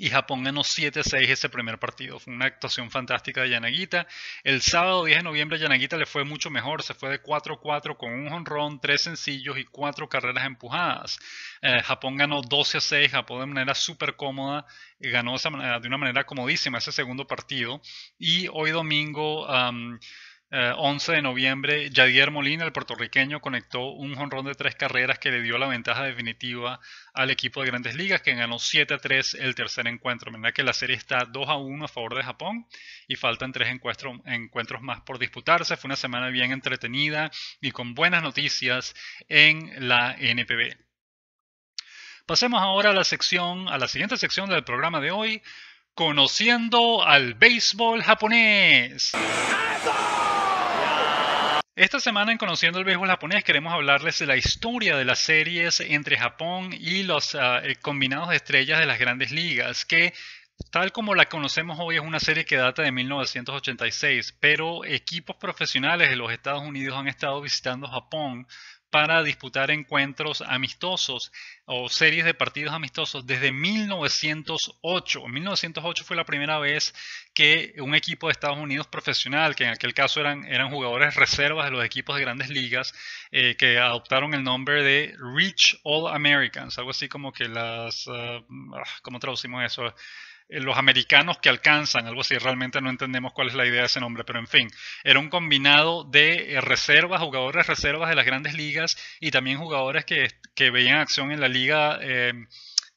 y Japón ganó 7-6 ese primer partido. Fue una actuación fantástica de Yanagita. El sábado 10 de noviembre a Yanagita le fue mucho mejor, se fue de 4-4 con un honrón, tres sencillos y cuatro carreras empujadas. Eh, Japón ganó 12-6, Japón de manera súper cómoda, eh, ganó de una manera comodísima ese segundo partido. Y hoy domingo... 11 eh, de noviembre, Jadier Molina, el puertorriqueño, conectó un jonrón de tres carreras que le dio la ventaja definitiva al equipo de Grandes Ligas, que ganó 7 a 3 el tercer encuentro. Mira que la serie está 2 a 1 a favor de Japón y faltan tres encuentros, encuentros más por disputarse. Fue una semana bien entretenida y con buenas noticias en la NPB. Pasemos ahora a la sección, a la siguiente sección del programa de hoy, Conociendo al béisbol japonés. Esta semana en Conociendo el Béisbol Japonés queremos hablarles de la historia de las series entre Japón y los ah, eh, combinados de estrellas de las grandes ligas, que tal como la conocemos hoy es una serie que data de 1986, pero equipos profesionales de los Estados Unidos han estado visitando Japón para disputar encuentros amistosos o series de partidos amistosos desde 1908. 1908 fue la primera vez que un equipo de Estados Unidos profesional, que en aquel caso eran, eran jugadores reservas de los equipos de grandes ligas, eh, que adoptaron el nombre de Rich All Americans, algo así como que las, ah, ah, ¿cómo traducimos eso? Eh, los americanos que alcanzan, algo así, realmente no entendemos cuál es la idea de ese nombre, pero en fin, era un combinado de eh, reservas, jugadores reservas de las grandes ligas y también jugadores que, veían acción en la liga eh,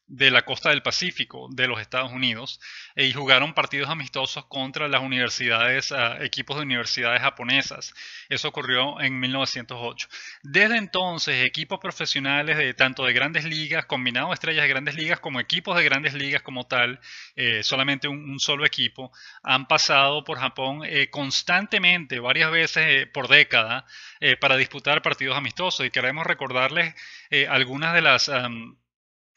de la costa del Pacífico de los Estados Unidos y jugaron partidos amistosos contra las universidades, ah, equipos de universidades japonesas. Eso ocurrió en 1908. Desde entonces, equipos profesionales de tanto de grandes ligas, combinados estrellas de grandes ligas, como equipos de grandes ligas como tal, eh, solamente un, solo equipo, han pasado por Japón eh, constantemente, varias veces eh, por década, para disputar partidos amistosos. Y queremos recordarles algunas de las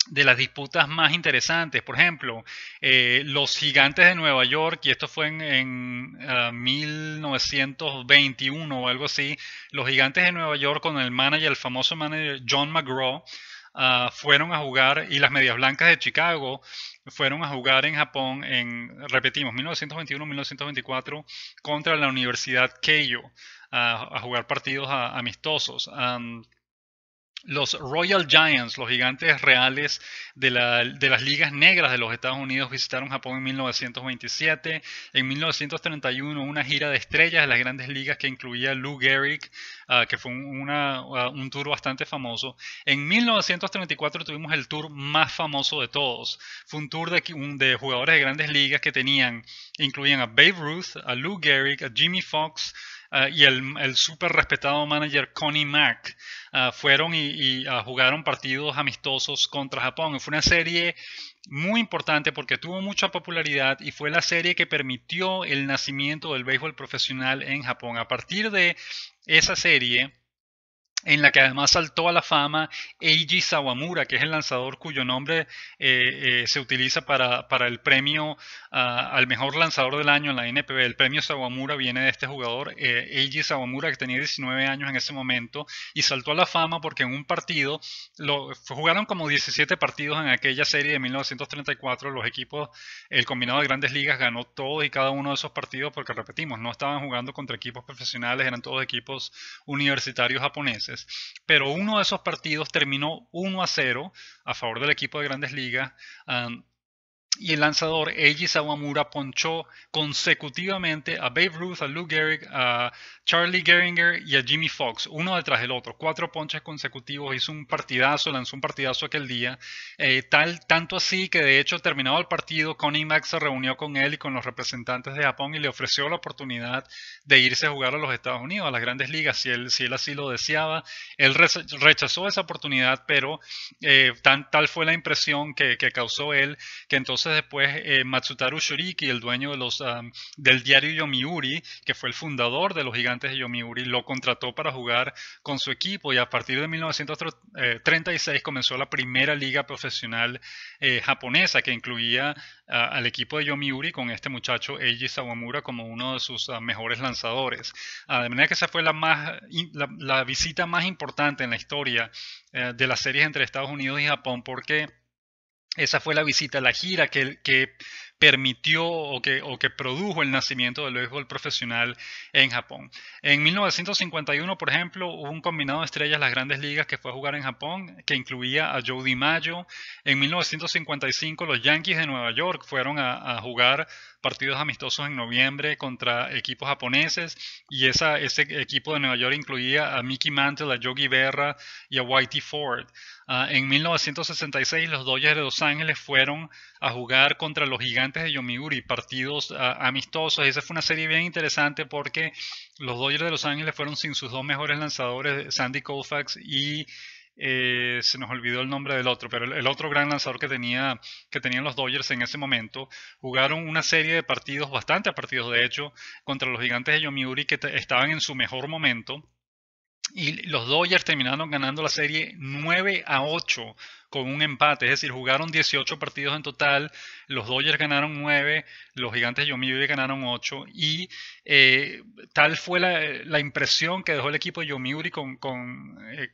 de las disputas más interesantes. Por ejemplo, eh, los gigantes de Nueva York, y esto fue en, 1921 ah, o algo así, los gigantes de Nueva York con el manager, el famoso manager John McGraw, ah, fueron a jugar, y las medias blancas de Chicago fueron a jugar en Japón en, repetimos, 1921-1924 contra la Universidad Keio, ah, a jugar partidos amistosos los Royal Giants, los gigantes reales de, las ligas negras de los Estados Unidos, visitaron Japón en 1927. En 1931, una gira de estrellas de las grandes ligas que incluía Lou Gehrig, ah, que fue ah, un tour bastante famoso. En 1934 tuvimos el tour más famoso de todos. Fue un tour de, de jugadores de grandes ligas que tenían, incluían a Babe Ruth, a Lou Gehrig, a Jimmy Fox, Ah, y el, súper respetado manager Connie Mack ah, fueron y, ah, jugaron partidos amistosos contra Japón. Fue una serie muy importante porque tuvo mucha popularidad y fue la serie que permitió el nacimiento del béisbol profesional en Japón. A partir de esa serie, en la que además saltó a la fama Eiji Sawamura, que es el lanzador cuyo nombre eh, eh, se utiliza para, el premio ah, al mejor lanzador del año en la NPB. El premio Sawamura viene de este jugador, eh, Eiji Sawamura, que tenía 19 años en ese momento, y saltó a la fama porque en un partido, lo, jugaron como 17 partidos en aquella serie de 1934, los equipos, el combinado de grandes ligas ganó todos y cada uno de esos partidos porque, repetimos, no estaban jugando contra equipos profesionales, eran todos equipos universitarios japoneses pero uno de esos partidos terminó 1 a 0 a favor del equipo de Grandes Ligas. Um, y el lanzador Eiji Sawamura ponchó consecutivamente a Babe Ruth, a Lou Gehrig, a Charlie Geringer y a Jimmy Fox, uno detrás del otro. Cuatro ponches consecutivos, hizo un partidazo, lanzó un partidazo aquel día. Eh, tal, tanto así que de hecho, terminado el partido, Connie Mack se reunió con él y con los representantes de Japón y le ofreció la oportunidad de irse a jugar a los Estados Unidos, a las grandes ligas, si él, si él así lo deseaba. Él rechazó esa oportunidad, pero eh, tal fue la impresión que causó él que entonces después, eh, Matsutaru Shuriki, el dueño los, del diario Yomiuri, que fue el fundador de los gigantes de Yomiuri, lo contrató para jugar con su equipo y a partir de 1936 comenzó la primera liga profesional eh, japonesa que incluía al equipo de Yomiuri con este muchacho Eiji Sawamura como uno de sus ah, mejores lanzadores. Ah, de manera que esa fue la, más, la visita más importante en la historia eh, de las series entre Estados Unidos y Japón porque esa fue la visita, la gira que, permitió o que, o que, produjo el nacimiento del béisbol profesional en Japón. En 1951, por ejemplo, hubo un combinado de estrellas las grandes ligas que fue a jugar en Japón, que incluía a Joe DiMaggio. En 1955, los Yankees de Nueva York fueron a, a jugar partidos amistosos en noviembre contra equipos japoneses y esa, ese equipo de Nueva York incluía a Mickey Mantle, a Yogi Berra y a Whitey Ford. Ah, en 1966 los Dodgers de Los Ángeles fueron a jugar contra los gigantes de Yomiuri, partidos ah, amistosos. Esa fue una serie bien interesante porque los Dodgers de Los Ángeles fueron sin sus dos mejores lanzadores, Sandy Koufax y eh, se nos olvidó el nombre del otro, pero el, otro gran lanzador que, tenía, que tenían los Dodgers en ese momento, jugaron una serie de partidos, bastantes partidos de hecho, contra los gigantes de Yomiuri que estaban en su mejor momento. Y los Dodgers terminaron ganando la serie 9 a 8 con un empate. Es decir, jugaron 18 partidos en total, los Dodgers ganaron 9, los Gigantes de Yomiuri ganaron 8 y eh, tal fue la, impresión que dejó el equipo de Yomiuri con, eh,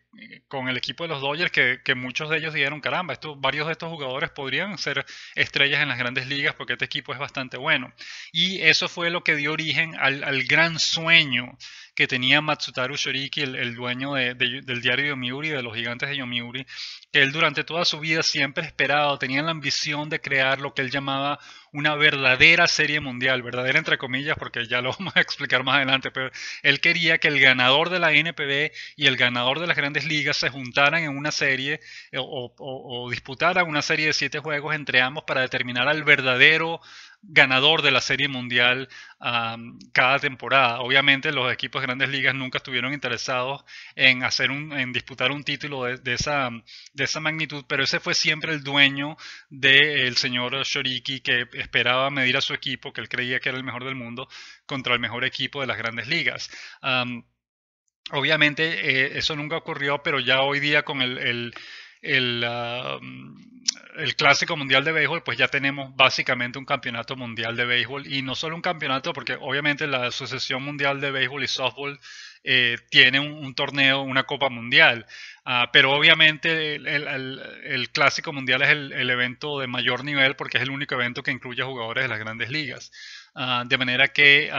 con, el equipo de los Dodgers que, muchos de ellos dijeron, caramba, varios de estos jugadores podrían ser estrellas en las grandes ligas porque este equipo es bastante bueno. Y eso fue lo que dio origen al, gran sueño que tenía Matsutaru Shoriki, el, dueño del diario Yomiuri, de los Gigantes de Yomiuri, que él durante toda su vida siempre esperado, tenía la ambición de crear lo que él llamaba una verdadera serie mundial, verdadera entre comillas, porque ya lo vamos a explicar más adelante, pero él quería que el ganador de la NPB y el ganador de las grandes ligas se juntaran en una serie eh, o, disputaran una serie de siete juegos entre ambos para determinar al verdadero ganador de la Serie Mundial cada temporada. Obviamente los equipos de grandes ligas nunca estuvieron interesados en, hacer un, en disputar un título de, esa, de esa magnitud, pero ese fue siempre el dueño del señor Shoriki, que esperaba medir a su equipo, que él creía que era el mejor del mundo, contra el mejor equipo de las grandes ligas. obviamente eh, eso nunca ocurrió, pero ya hoy día con el, el el, Clásico Mundial de Béisbol, pues ya tenemos básicamente un campeonato mundial de béisbol y no solo un campeonato, porque obviamente la Asociación Mundial de Béisbol y Softball eh, tiene un, torneo, una Copa Mundial. Ah, pero obviamente el, Clásico Mundial es el, el, evento de mayor nivel porque es el único evento que incluye jugadores de las grandes ligas. Ah, de manera que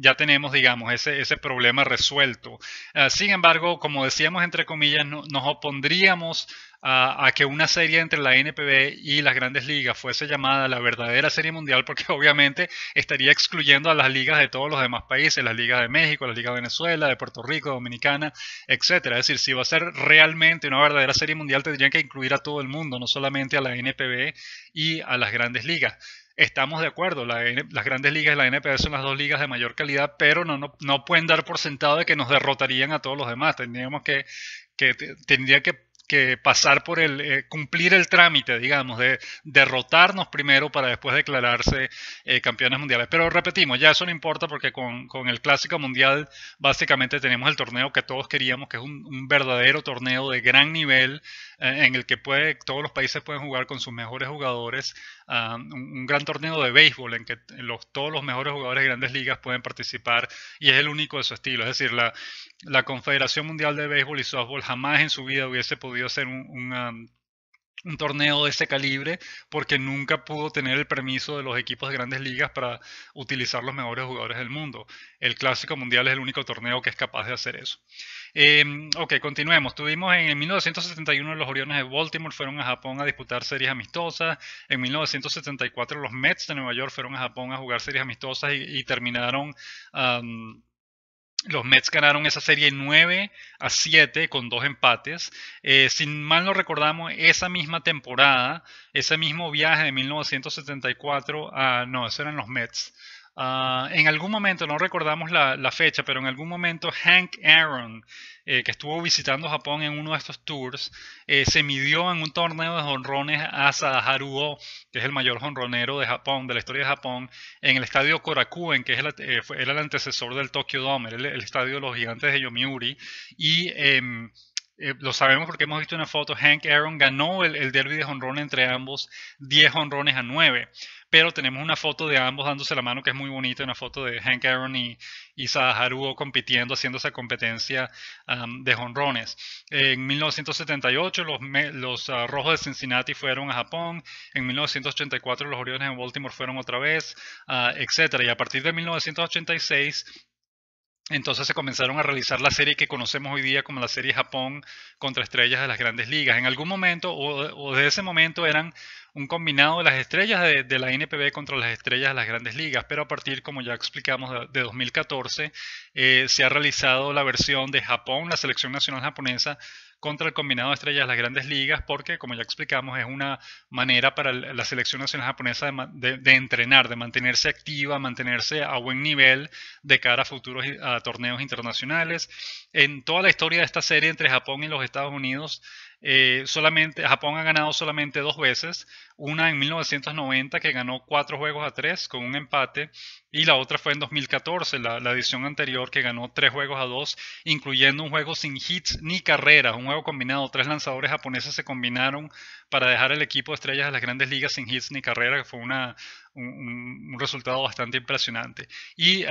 ya tenemos, digamos, ese, ese problema resuelto. Ah, sin embargo, como decíamos, entre comillas, nos opondríamos a, que una serie entre la NPB y las grandes ligas fuese llamada la verdadera serie mundial, porque obviamente estaría excluyendo a las ligas de todos los demás países, las ligas de México, la Liga de Venezuela, de Puerto Rico, Dominicana, etcétera. Es decir, si va a ser realmente una verdadera serie mundial, tendrían que incluir a todo el mundo, no solamente a la NPB y a las grandes ligas estamos de acuerdo, las grandes ligas y la NPD son las dos ligas de mayor calidad, pero no, no, pueden dar por sentado de que nos derrotarían a todos los demás. Tendríamos que, que tendría que, pasar por el, eh, cumplir el trámite, digamos, de derrotarnos primero para después declararse eh, campeones mundiales. Pero repetimos, ya eso no importa porque con, el Clásico Mundial básicamente tenemos el torneo que todos queríamos, que es un, verdadero torneo de gran nivel eh, en el que puede, todos los países pueden jugar con sus mejores jugadores Ah, un, gran torneo de béisbol en que los, todos los mejores jugadores de grandes ligas pueden participar y es el único de su estilo. Es decir, la, la Confederación Mundial de Béisbol y Softball jamás en su vida hubiese podido ser un, un torneo de ese calibre porque nunca pudo tener el permiso de los equipos de grandes ligas para utilizar los mejores jugadores del mundo. El Clásico Mundial es el único torneo que es capaz de hacer eso. Em, ok, continuemos. Tuvimos en 1971 los Oriones de Baltimore fueron a Japón a disputar series amistosas. En 1974 los Mets de Nueva York fueron a Japón a jugar series amistosas y, terminaron... Los Mets ganaron esa serie 9 a 7 con dos empates. Eh, si mal no recordamos, esa misma temporada, ese mismo viaje de 1974, a, no, eso eran los Mets. Ah, en algún momento, no recordamos la, fecha, pero en algún momento Hank Aaron, eh, que estuvo visitando Japón en uno de estos tours, eh, se midió en un torneo de jonrones a Sadaharu que es el mayor jonronero de Japón, de la historia de Japón, en el estadio Korakuen, que es el, eh, era el antecesor del Tokyo Dome, el, estadio de los gigantes de Yomiuri, y... Em, lo sabemos porque hemos visto una foto, Hank Aaron ganó el, derby de jonrones entre ambos 10 jonrones a 9 pero tenemos una foto de ambos dándose la mano que es muy bonita, una foto de Hank Aaron y, y compitiendo, haciendo esa competencia de jonrones. En 1978 los, los ah, Rojos de Cincinnati fueron a Japón, en 1984 los Orioles de Baltimore fueron otra vez, ah, etcétera etc. Y a partir de 1986 entonces se comenzaron a realizar la serie que conocemos hoy día como la serie Japón contra estrellas de las grandes ligas. En algún momento o, de ese momento eran un combinado de las estrellas de, la NPB contra las estrellas de las grandes ligas, pero a partir, como ya explicamos, de, 2014 eh, se ha realizado la versión de Japón, la selección nacional japonesa, contra el combinado de estrellas de las grandes ligas, porque, como ya explicamos, es una manera para la selección nacional japonesa de, entrenar, de mantenerse activa, mantenerse a buen nivel de cara a futuros torneos internacionales. En toda la historia de esta serie entre Japón y los Estados Unidos, eh, solamente, Japón ha ganado solamente dos veces, una en 1990 que ganó cuatro juegos a tres con un empate y la otra fue en 2014, la, edición anterior que ganó tres juegos a dos, incluyendo un juego sin hits ni carreras, un juego combinado, tres lanzadores japoneses se combinaron para dejar el equipo de estrellas de las grandes ligas sin hits ni carreras, que fue una, un, resultado bastante impresionante. Y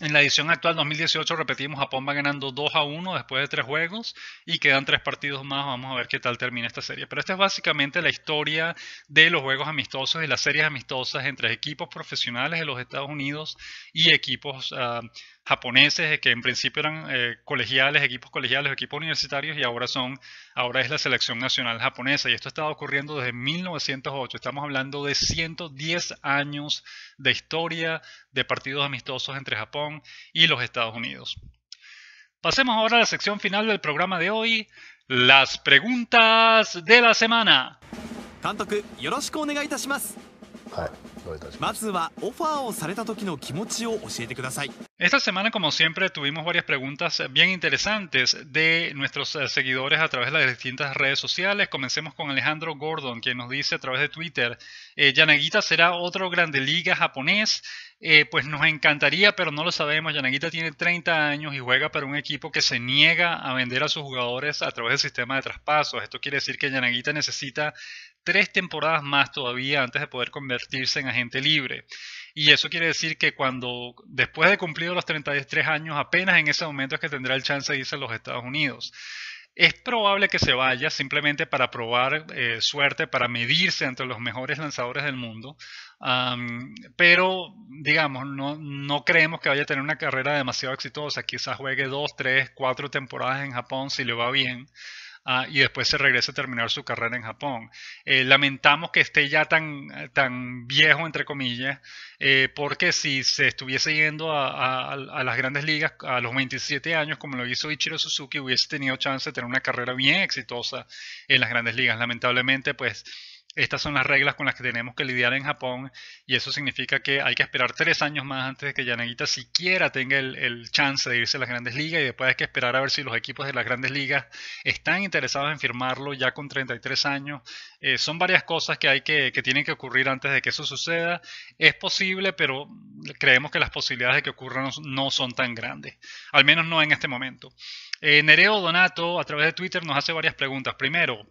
en la edición actual 2018, repetimos, Japón va ganando 2 a 1 después de tres juegos y quedan tres partidos más. Vamos a ver qué tal termina esta serie. Pero esta es básicamente la historia de los juegos amistosos y las series amistosas entre equipos profesionales de los Estados Unidos y equipos ah, japoneses eh, que en principio eran eh, colegiales, equipos colegiales, equipos universitarios y ahora son, ahora es la selección nacional japonesa y esto ha estado ocurriendo desde 1908. Estamos hablando de 110 años de historia de partidos amistosos entre Japón y los Estados Unidos. Pasemos ahora a la sección final del programa de hoy, las preguntas de la semana. Esta semana, como siempre, tuvimos varias preguntas eh, bien interesantes de nuestros eh, seguidores a través de las distintas redes sociales. Comencemos con Alejandro Gordon, quien nos dice a través de Twitter, eh, Yanagita será otro grande liga japonés. Eh, pues nos encantaría, pero no lo sabemos. Yanagita tiene 30 años y juega para un equipo que se niega a vender a sus jugadores a través del sistema de traspasos. Esto quiere decir que Yanagita necesita tres temporadas más todavía antes de poder convertirse en agente libre. Y eso quiere decir que cuando, después de cumplido los 33 años, apenas en ese momento es que tendrá el chance de irse a los Estados Unidos. Es probable que se vaya simplemente para probar eh, suerte, para medirse entre los mejores lanzadores del mundo, pero digamos, no, no, creemos que vaya a tener una carrera demasiado exitosa. Quizás juegue dos, tres, cuatro temporadas en Japón si le va bien. Ah, y después se regresa a terminar su carrera en Japón. Eh, lamentamos que esté ya tan, tan viejo, entre comillas, eh, porque si se estuviese yendo a, a, las grandes ligas a los 27 años, como lo hizo Ichiro Suzuki, hubiese tenido chance de tener una carrera bien exitosa en las grandes ligas. Lamentablemente, pues estas son las reglas con las que tenemos que lidiar en Japón y eso significa que hay que esperar tres años más antes de que Yanagita siquiera tenga el, chance de irse a las grandes ligas y después hay que esperar a ver si los equipos de las grandes ligas están interesados en firmarlo ya con 33 años. Eh, son varias cosas que, hay que, que tienen que ocurrir antes de que eso suceda. Es posible, pero creemos que las posibilidades de que ocurra no, son tan grandes, al menos no en este momento. Eh, Nereo Donato a través de Twitter nos hace varias preguntas. Primero,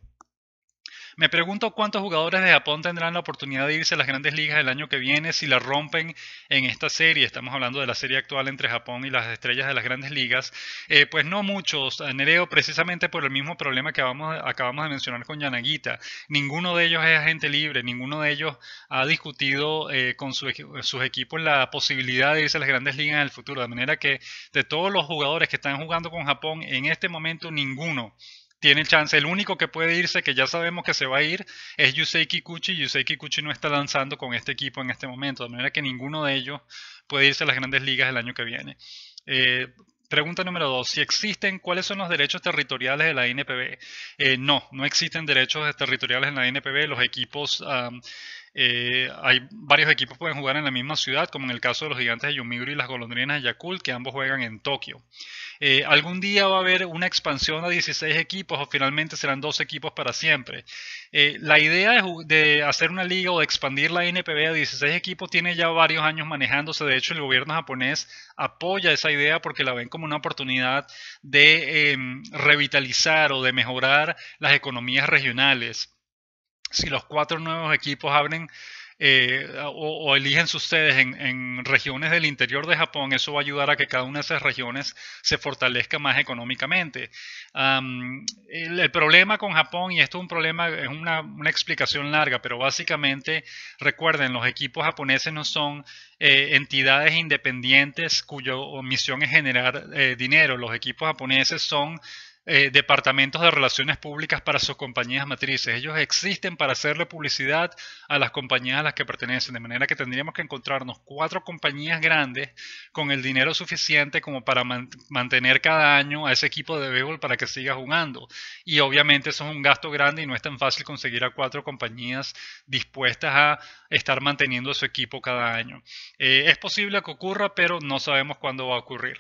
me pregunto cuántos jugadores de Japón tendrán la oportunidad de irse a las grandes ligas el año que viene si la rompen en esta serie. Estamos hablando de la serie actual entre Japón y las estrellas de las grandes ligas. Eh, pues no muchos, eh, Nereo, precisamente por el mismo problema que acabamos de mencionar con Yanagita. Ninguno de ellos es agente libre, ninguno de ellos ha discutido eh, con sus equipos la posibilidad de irse a las grandes ligas en el futuro. De manera que de todos los jugadores que están jugando con Japón, en este momento ninguno tiene chance. El único que puede irse, que ya sabemos que se va a ir, es Yusei Kikuchi. Yusei Kikuchi no está lanzando con este equipo en este momento, de manera que ninguno de ellos puede irse a las grandes ligas el año que viene. Eh, pregunta número dos, si existen, ¿cuáles son los derechos territoriales de la NPB? Eh, no, no existen derechos territoriales en la NPB. Los equipos eh, hay varios equipos que pueden jugar en la misma ciudad, como en el caso de los gigantes de Yomiuri y las golondrinas de Yakult, que ambos juegan en Tokio. Eh, algún día va a haber una expansión a 16 equipos o finalmente serán dos equipos para siempre. Eh, la idea de, de, hacer una liga o de expandir la NPB a 16 equipos tiene ya varios años manejándose. De hecho, el gobierno japonés apoya esa idea porque la ven como una oportunidad de em, revitalizar o de mejorar las economías regionales si los cuatro nuevos equipos abren eh, o, eligen sus sedes en, regiones del interior de Japón, eso va a ayudar a que cada una de esas regiones se fortalezca más económicamente. el, problema con Japón, y esto es un problema, es una, explicación larga, pero básicamente recuerden, los equipos japoneses no son eh, entidades independientes cuya misión es generar eh, dinero, los equipos japoneses son eh, departamentos de relaciones públicas para sus compañías matrices. Ellos existen para hacerle publicidad a las compañías a las que pertenecen, de manera que tendríamos que encontrarnos cuatro compañías grandes con el dinero suficiente como para mantener cada año a ese equipo de béisbol para que siga jugando. Y obviamente eso es un gasto grande y no es tan fácil conseguir a cuatro compañías dispuestas a estar manteniendo a su equipo cada año. Eh, es posible que ocurra, pero no sabemos cuándo va a ocurrir.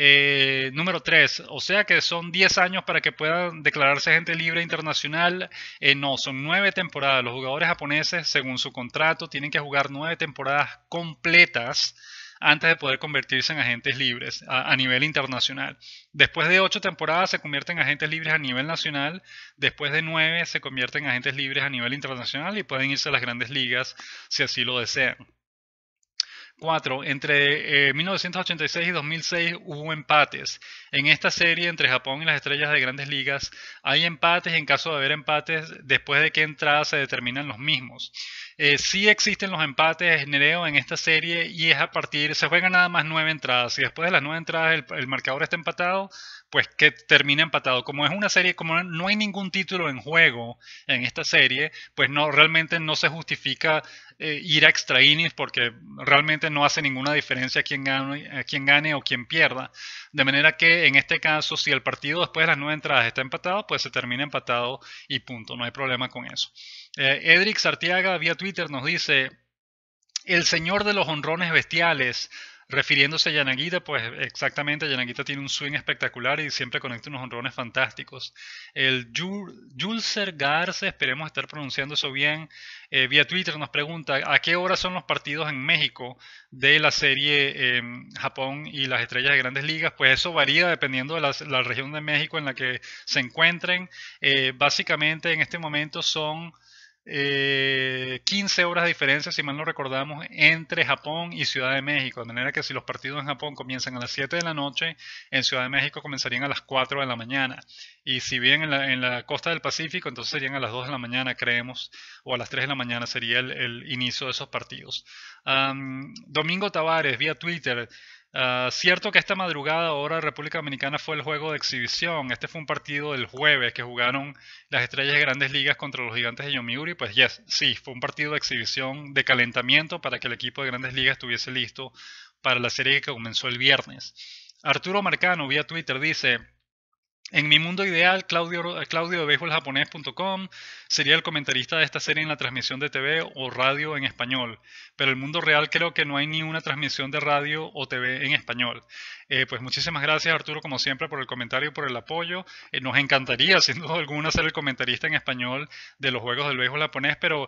Eh, número 3, o sea que son 10 años para que puedan declararse agente libre internacional. Eh, no, son 9 temporadas. Los jugadores japoneses, según su contrato, tienen que jugar 9 temporadas completas antes de poder convertirse en agentes libres a, nivel internacional. Después de ocho temporadas se convierten en agentes libres a nivel nacional, después de nueve se convierten en agentes libres a nivel internacional y pueden irse a las grandes ligas si así lo desean. 4. Entre 1986 eh, y 2006 hubo empates. En esta serie entre Japón y las estrellas de grandes ligas hay empates en caso de haber empates después de qué entrada se determinan los mismos. si eh, sí existen los empates Nereo en esta serie y es a partir, se juegan nada más nueve entradas. y después de las nueve entradas el marcador está empatado, pues que termina empatado. Como es una serie, como no hay ningún título en juego en esta serie, pues no realmente no se justifica eh, ir a extra porque realmente no hace ninguna diferencia quién, gane, eh, gane o quién pierda. De manera que en este caso, si el partido después de las nueve entradas está empatado, pues se termina empatado y punto. No hay problema con eso. Eh, Edric Sartiaga vía Twitter nos dice, el señor de los honrones bestiales Refiriéndose a Yanagita, pues exactamente, Yanagita tiene un swing espectacular y siempre conecta unos honrones fantásticos. El Julser Garce, esperemos estar pronunciando eso bien, eh, vía Twitter nos pregunta, ¿a qué hora son los partidos en México de la serie em, Japón y las estrellas de grandes ligas? Pues eso varía dependiendo de la, región de México en la que se encuentren. Eh, básicamente en este momento son... 15 eh, horas de diferencia, si mal no recordamos, entre Japón y Ciudad de México. De manera que si los partidos en Japón comienzan a las 7 de la noche, en Ciudad de México comenzarían a las 4 de la mañana. Y si bien en la, costa del Pacífico, entonces serían a las 2 de la mañana, creemos, o a las 3 de la mañana sería el, inicio de esos partidos. Domingo Tavares, vía Twitter, Ah, cierto que esta madrugada, ahora República Dominicana, fue el juego de exhibición. Este fue un partido del jueves que jugaron las estrellas de grandes ligas contra los gigantes de Yomiuri. Pues yes, sí, fue un partido de exhibición de calentamiento para que el equipo de grandes ligas estuviese listo para la serie que comenzó el viernes. Arturo Marcano, vía Twitter, dice: en mi mundo ideal, Claudio, Claudio de sería el comentarista de esta serie en la transmisión de TV o radio en español, pero en el mundo real creo que no hay ni una transmisión de radio o TV en español. Eh, pues muchísimas gracias Arturo, como siempre, por el comentario y por el apoyo. Eh, nos encantaría, sin duda alguna, ser el comentarista en español de los juegos del Viejo japonés, pero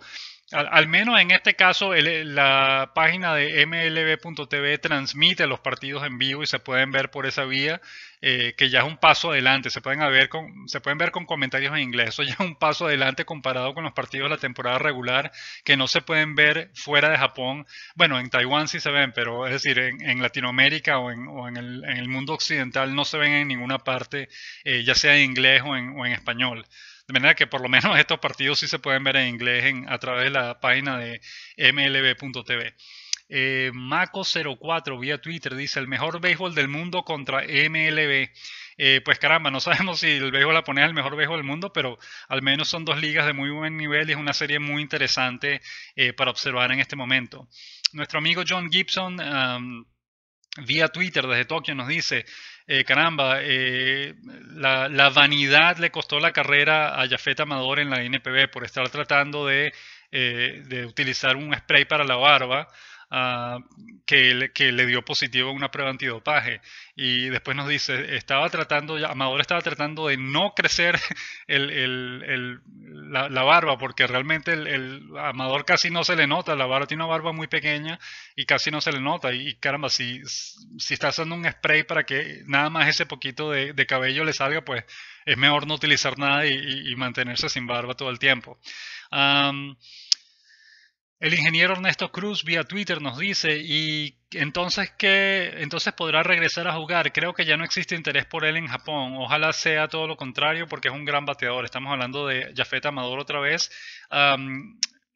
al, menos en este caso eh, la página de mlb.tv transmite los partidos en vivo y se pueden ver por esa vía, que ya es un paso adelante. Se pueden, ver con, se pueden ver con comentarios en inglés, eso ya es un paso adelante comparado con los partidos de la temporada regular que no se pueden ver fuera de Japón. Bueno, en Taiwán sí se ven, pero es decir, en, Latinoamérica o en, o en el en el mundo occidental no se ven en ninguna parte, eh, ya sea en inglés o en, español. De manera que por lo menos estos partidos sí se pueden ver en inglés en, a través de la página de mlb.tv. Eh, Maco04 vía Twitter dice el mejor béisbol del mundo contra MLB. Eh, pues caramba, no sabemos si el béisbol la es el mejor béisbol del mundo, pero al menos son dos ligas de muy buen nivel y es una serie muy interesante para observar en este momento. Nuestro amigo John Gibson vía Twitter desde Tokio nos dice, eh, caramba, eh, la, vanidad le costó la carrera a Jafet Amador en la NPB por estar tratando eh, de utilizar un spray para la barba Ah, que, le, dio positivo una prueba antidopaje. Y después nos dice, estaba tratando, Amador estaba tratando de no crecer la, barba, porque realmente el, Amador casi no se le nota, la barba tiene una barba muy pequeña y casi no se le nota. Y, caramba, si, si está haciendo un spray para que nada más ese poquito de, cabello le salga, pues es mejor no utilizar nada y, mantenerse sin barba todo el tiempo. El ingeniero Ernesto Cruz vía Twitter nos dice, ¿y entonces que Entonces podrá regresar a jugar. Creo que ya no existe interés por él en Japón. Ojalá sea todo lo contrario porque es un gran bateador. Estamos hablando de Jafet Amador otra vez.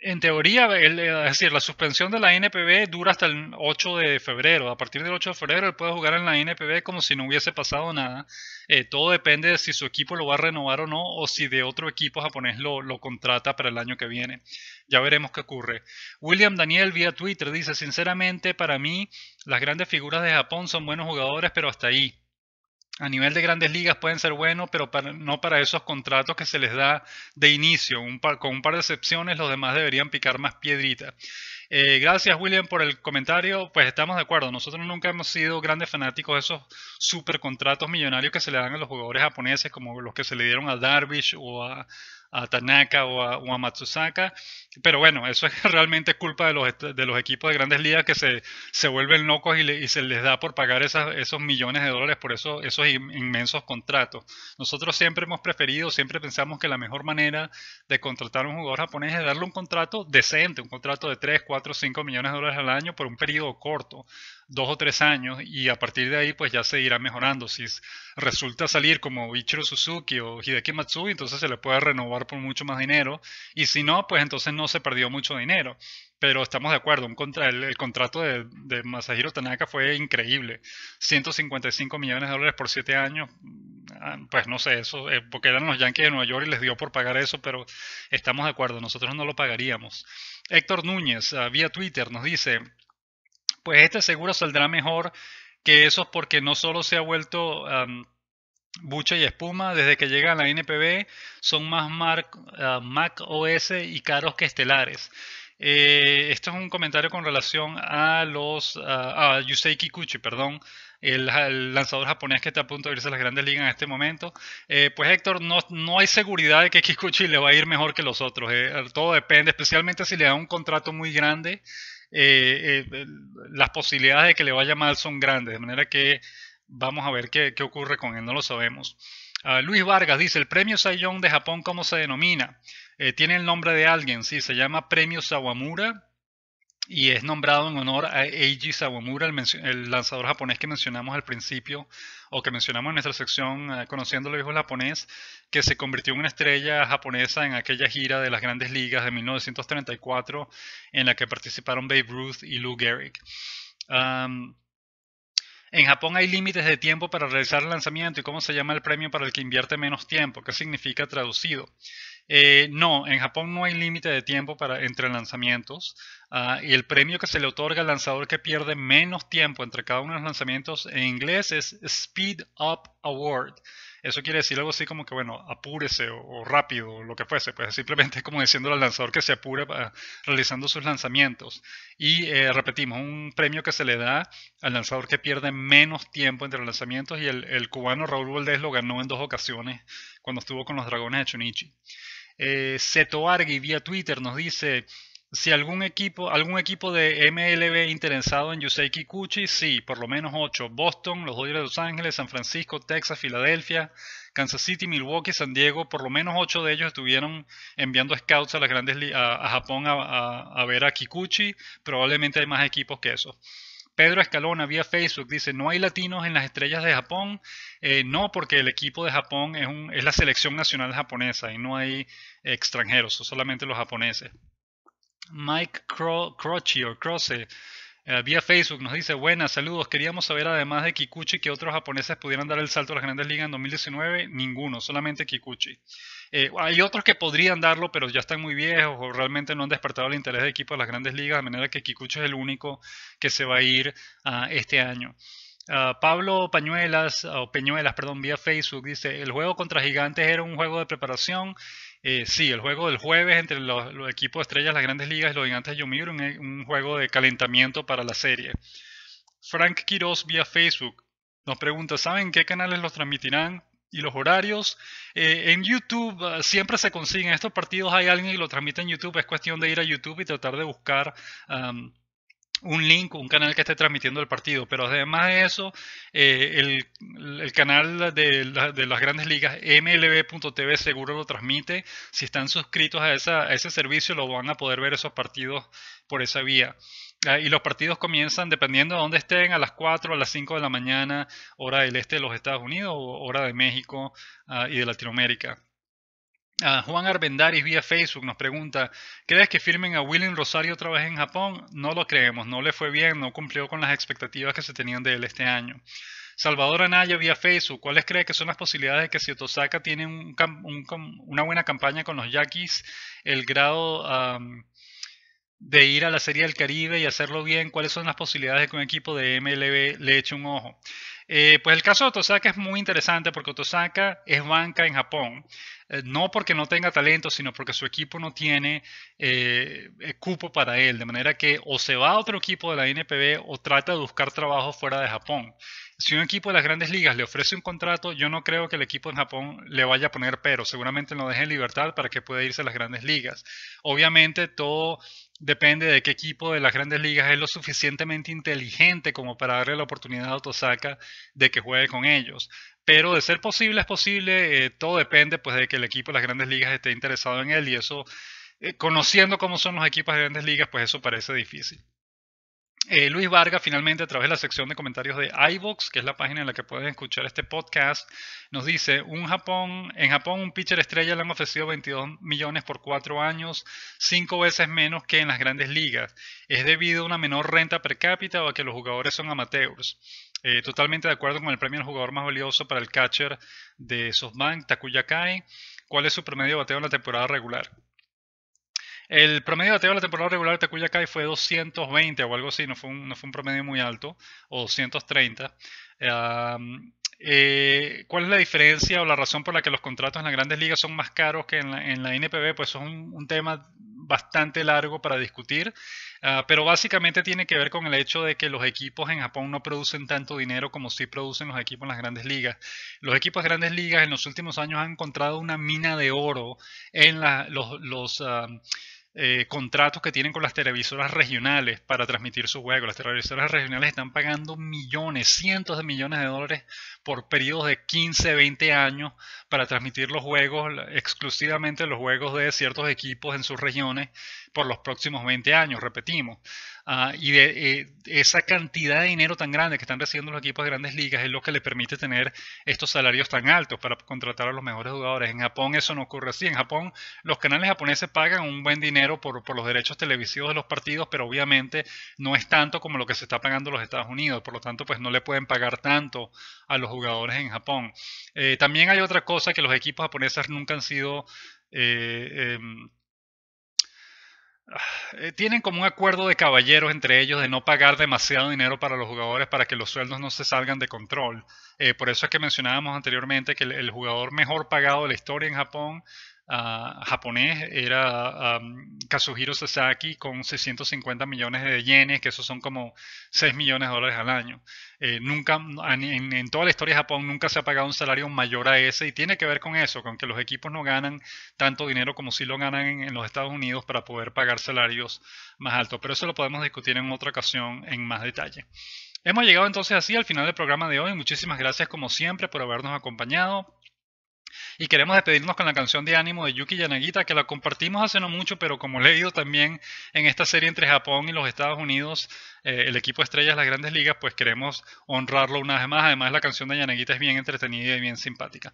en teoría, eh, es decir, la suspensión de la NPB dura hasta el 8 de febrero. A partir del 8 de febrero él puede jugar en la NPB como si no hubiese pasado nada. Eh, todo depende de si su equipo lo va a renovar o no, o si de otro equipo japonés lo contrata para el año que viene. Ya veremos qué ocurre. William Daniel vía Twitter dice, sinceramente, para mí las grandes figuras de Japón son buenos jugadores, pero hasta ahí. A nivel de grandes ligas pueden ser buenos, pero para, no para esos contratos que se les da de inicio. Un con un par de excepciones, los demás deberían picar más piedrita. Eh, gracias, William, por el comentario. Pues estamos de acuerdo. Nosotros nunca hemos sido grandes fanáticos de esos super contratos millonarios que se le dan a los jugadores japoneses, como los que se le dieron a Darvish o a, Tanaka o a, o a Matsusaka. Pero bueno, eso es realmente culpa de los, de los equipos de grandes ligas que se, se vuelven locos y, se les da por pagar esas, esos millones de dólares por eso, esos inmensos contratos. Nosotros siempre hemos preferido, siempre pensamos que la mejor manera de contratar a un jugador japonés es darle un contrato decente, un contrato de 3, 4, 5 millones de dólares al año por un periodo corto, dos o tres años, y a partir de ahí pues ya se irá mejorando. Si resulta salir como Ichiro Suzuki o Hideki Matsui, entonces se le puede renovar por mucho más dinero, y si no, pues entonces no no se perdió mucho dinero, pero estamos de acuerdo, un contra, el, contrato de, de, Masahiro Tanaka fue increíble, 155 millones de dólares por 7 años, ah, pues no sé, eso, eh, porque eran los Yankees de Nueva York y les dio por pagar eso, pero estamos de acuerdo, nosotros no lo pagaríamos. Héctor Núñez, ah, vía Twitter, nos dice, pues este seguro saldrá mejor que eso porque no solo se ha vuelto... Bucha y Espuma, desde que llegan a la NPB, son más ah, Mac OS y caros que estelares. Eh, esto es un comentario con relación a los a ah, ah, Yusei Kikuchi, perdón, el, lanzador japonés que está a punto de irse a las grandes ligas en este momento. Eh, pues Héctor, no, no, hay seguridad de que Kikuchi le va a ir mejor que los otros. Eh, todo depende, especialmente si le da un contrato muy grande. las posibilidades de que le vaya mal son grandes, de manera que Vamos a ver qué, ocurre con él, no lo sabemos. Ah, Luis Vargas dice, ¿el premio Saiyong de Japón cómo se denomina? Eh, tiene el nombre de alguien, sí, se llama Premio Sawamura y es nombrado en honor a Eiji Sawamura, el, lanzador japonés que mencionamos al principio, o que mencionamos en nuestra sección eh, Conociendo los Viejo Japonés, que se convirtió en una estrella japonesa en aquella gira de las grandes ligas de 1934 en la que participaron Babe Ruth y Lou Gehrig. En Japón hay límites de tiempo para realizar el lanzamiento y cómo se llama el premio para el que invierte menos tiempo. ¿Qué significa traducido? Eh, no, en Japón no hay límite de tiempo para, entre lanzamientos. Ah, y el premio que se le otorga al lanzador que pierde menos tiempo entre cada uno de los lanzamientos en inglés es Speed Up Award. Eso quiere decir algo así como que, bueno, apúrese o, rápido o lo que fuese. Pues simplemente es como diciéndole al lanzador que se apure realizando sus lanzamientos. Y eh, repetimos, un premio que se le da al lanzador que pierde menos tiempo entre los lanzamientos y el, cubano Raúl Valdés lo ganó en dos ocasiones cuando estuvo con los Dragones de Chunichi. Eh, Seto Argui vía Twitter nos dice... Si algún equipo, algún equipo de MLB interesado en Yusei Kikuchi, sí, por lo menos ocho. Boston, los Dodgers de Los Ángeles, San Francisco, Texas, Filadelfia, Kansas City, Milwaukee, San Diego, por lo menos ocho de ellos estuvieron enviando scouts a las grandes a, a Japón a, ver a Kikuchi. Probablemente hay más equipos que eso. Pedro Escalona vía Facebook dice, no hay latinos en las estrellas de Japón. Eh, no, porque el equipo de Japón es, es, la selección nacional japonesa y no hay extranjeros, son solamente los japoneses. Mike Croce, o Croce eh, vía Facebook nos dice, buenas, saludos, queríamos saber además de Kikuchi que otros japoneses pudieran dar el salto a las grandes ligas en 2019, ninguno, solamente Kikuchi. Eh, hay otros que podrían darlo, pero ya están muy viejos o realmente no han despertado el interés de equipo de las grandes ligas, de manera que Kikuchi es el único que se va a ir ah, este año. Ah, Pablo Pañuelas, o Peñuelas, perdón, vía Facebook, dice, el juego contra Gigantes era un juego de preparación eh, sí, el juego del jueves entre los, equipos estrellas de las grandes ligas y los gigantes de Yomiuri, un, eh, un juego de calentamiento para la serie. Frank Quiroz vía Facebook nos pregunta, ¿saben qué canales los transmitirán? y los horarios. Eh, en YouTube ah, siempre se consiguen estos partidos, hay alguien que lo transmite en YouTube, es cuestión de ir a YouTube y tratar de buscar un link, un canal que esté transmitiendo el partido. Pero además de eso, eh, el, canal de, las grandes ligas, mlb.tv, seguro lo transmite. Si están suscritos a, esa, ese servicio, lo van a poder ver esos partidos por esa vía. Ah, y los partidos comienzan, dependiendo de dónde estén, a las 4, a las 5 de la mañana, hora del este de los Estados Unidos, hora de México ah, y de Latinoamérica. Juan Arbendaris vía Facebook nos pregunta, ¿crees que firmen a William Rosario otra vez en Japón? No lo creemos, no le fue bien, no cumplió con las expectativas que se tenían de él este año. Salvador Anaya vía Facebook, ¿cuáles crees que son las posibilidades de que si Otosaka tiene una buena campaña con los Yakis? el grado de ir a la Serie del Caribe y hacerlo bien, cuáles son las posibilidades de que un equipo de MLB le eche un ojo? Eh, pues el caso de Otosaka es muy interesante porque Otosaka es banca en Japón. Eh, no porque no tenga talento, sino porque su equipo no tiene eh, cupo para él. De manera que o se va a otro equipo de la NPB o trata de buscar trabajo fuera de Japón. Si un equipo de las grandes ligas le ofrece un contrato, yo no creo que el equipo en Japón le vaya a poner pero. Seguramente lo deje en libertad para que pueda irse a las grandes ligas. Obviamente todo depende de qué equipo de las grandes ligas es lo suficientemente inteligente como para darle la oportunidad a Otosaka de que juegue con ellos. Pero de ser posible, es posible, eh, todo depende pues, de que el equipo de las grandes ligas esté interesado en él y eso, eh, conociendo cómo son los equipos de grandes ligas, pues eso parece difícil. Eh, Luis Vargas, finalmente, a través de la sección de comentarios de iVox, que es la página en la que pueden escuchar este podcast, nos dice, un Japón, en Japón un pitcher estrella le han ofrecido 22 millones por cuatro años, cinco veces menos que en las grandes ligas. ¿Es debido a una menor renta per cápita o a que los jugadores son amateurs? Eh, totalmente de acuerdo con el premio al jugador más valioso para el catcher de SoftBank, Takuya Kai. ¿Cuál es su promedio de bateo en la temporada regular? El promedio de bateo de la temporada regular de Takuya Kai fue 220 o algo así, no fue un, promedio muy alto, o 230. Eh, ¿Cuál es la diferencia o la razón por la que los contratos en las grandes ligas son más caros que en la, en NPB? Pues es un, tema bastante largo para discutir, ah, pero básicamente tiene que ver con el hecho de que los equipos en Japón no producen tanto dinero como sí producen los equipos en las grandes ligas. Los equipos de grandes ligas en los últimos años han encontrado una mina de oro en los... Ah, eh, contratos que tienen con las televisoras regionales para transmitir su juego. Las televisoras regionales están pagando millones, cientos de millones de dólares por periodos de 15, 20 años para transmitir los juegos, exclusivamente los juegos de ciertos equipos en sus regiones por los próximos 20 años, repetimos. Ah, y de, eh, esa cantidad de dinero tan grande que están recibiendo los equipos de grandes ligas es lo que le permite tener estos salarios tan altos para contratar a los mejores jugadores. En Japón eso no ocurre así. En Japón los canales japoneses pagan un buen dinero por, los derechos televisivos de los partidos, pero obviamente no es tanto como lo que se está pagando en los Estados Unidos. Por lo tanto, pues no le pueden pagar tanto a los jugadores en Japón. Eh, también hay otra cosa que los equipos japoneses nunca han sido... Eh, em, eh, tienen como un acuerdo de caballeros entre ellos de no pagar demasiado dinero para los jugadores para que los sueldos no se salgan de control. por eso es que mencionábamos anteriormente que el, jugador mejor pagado de la historia en Japón Ah, japonés era ah, mm, Kazuhiro Sasaki con 650 millones de yenes, que eso son como 6 millones de dólares al año. Eh, nunca, en, toda la historia de Japón nunca se ha pagado un salario mayor a ese y tiene que ver con eso, con que los equipos no ganan tanto dinero como si lo ganan en los Estados Unidos para poder pagar salarios más altos. Pero eso lo podemos discutir en otra ocasión en más detalle. Hemos llegado entonces así al final del programa de hoy. Muchísimas gracias como siempre por habernos acompañado. Y queremos despedirnos con la canción de ánimo de Yuki Yanagita, que la compartimos hace no mucho, pero como he leído también en esta serie entre Japón y los Estados Unidos, eh, el equipo estrellas, de las grandes ligas, pues queremos honrarlo una vez más. Además, la canción de Yanagita es bien entretenida y bien simpática.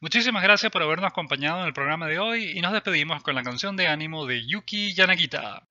Muchísimas gracias por habernos acompañado en el programa de hoy y nos despedimos con la canción de ánimo de Yuki Yanagita.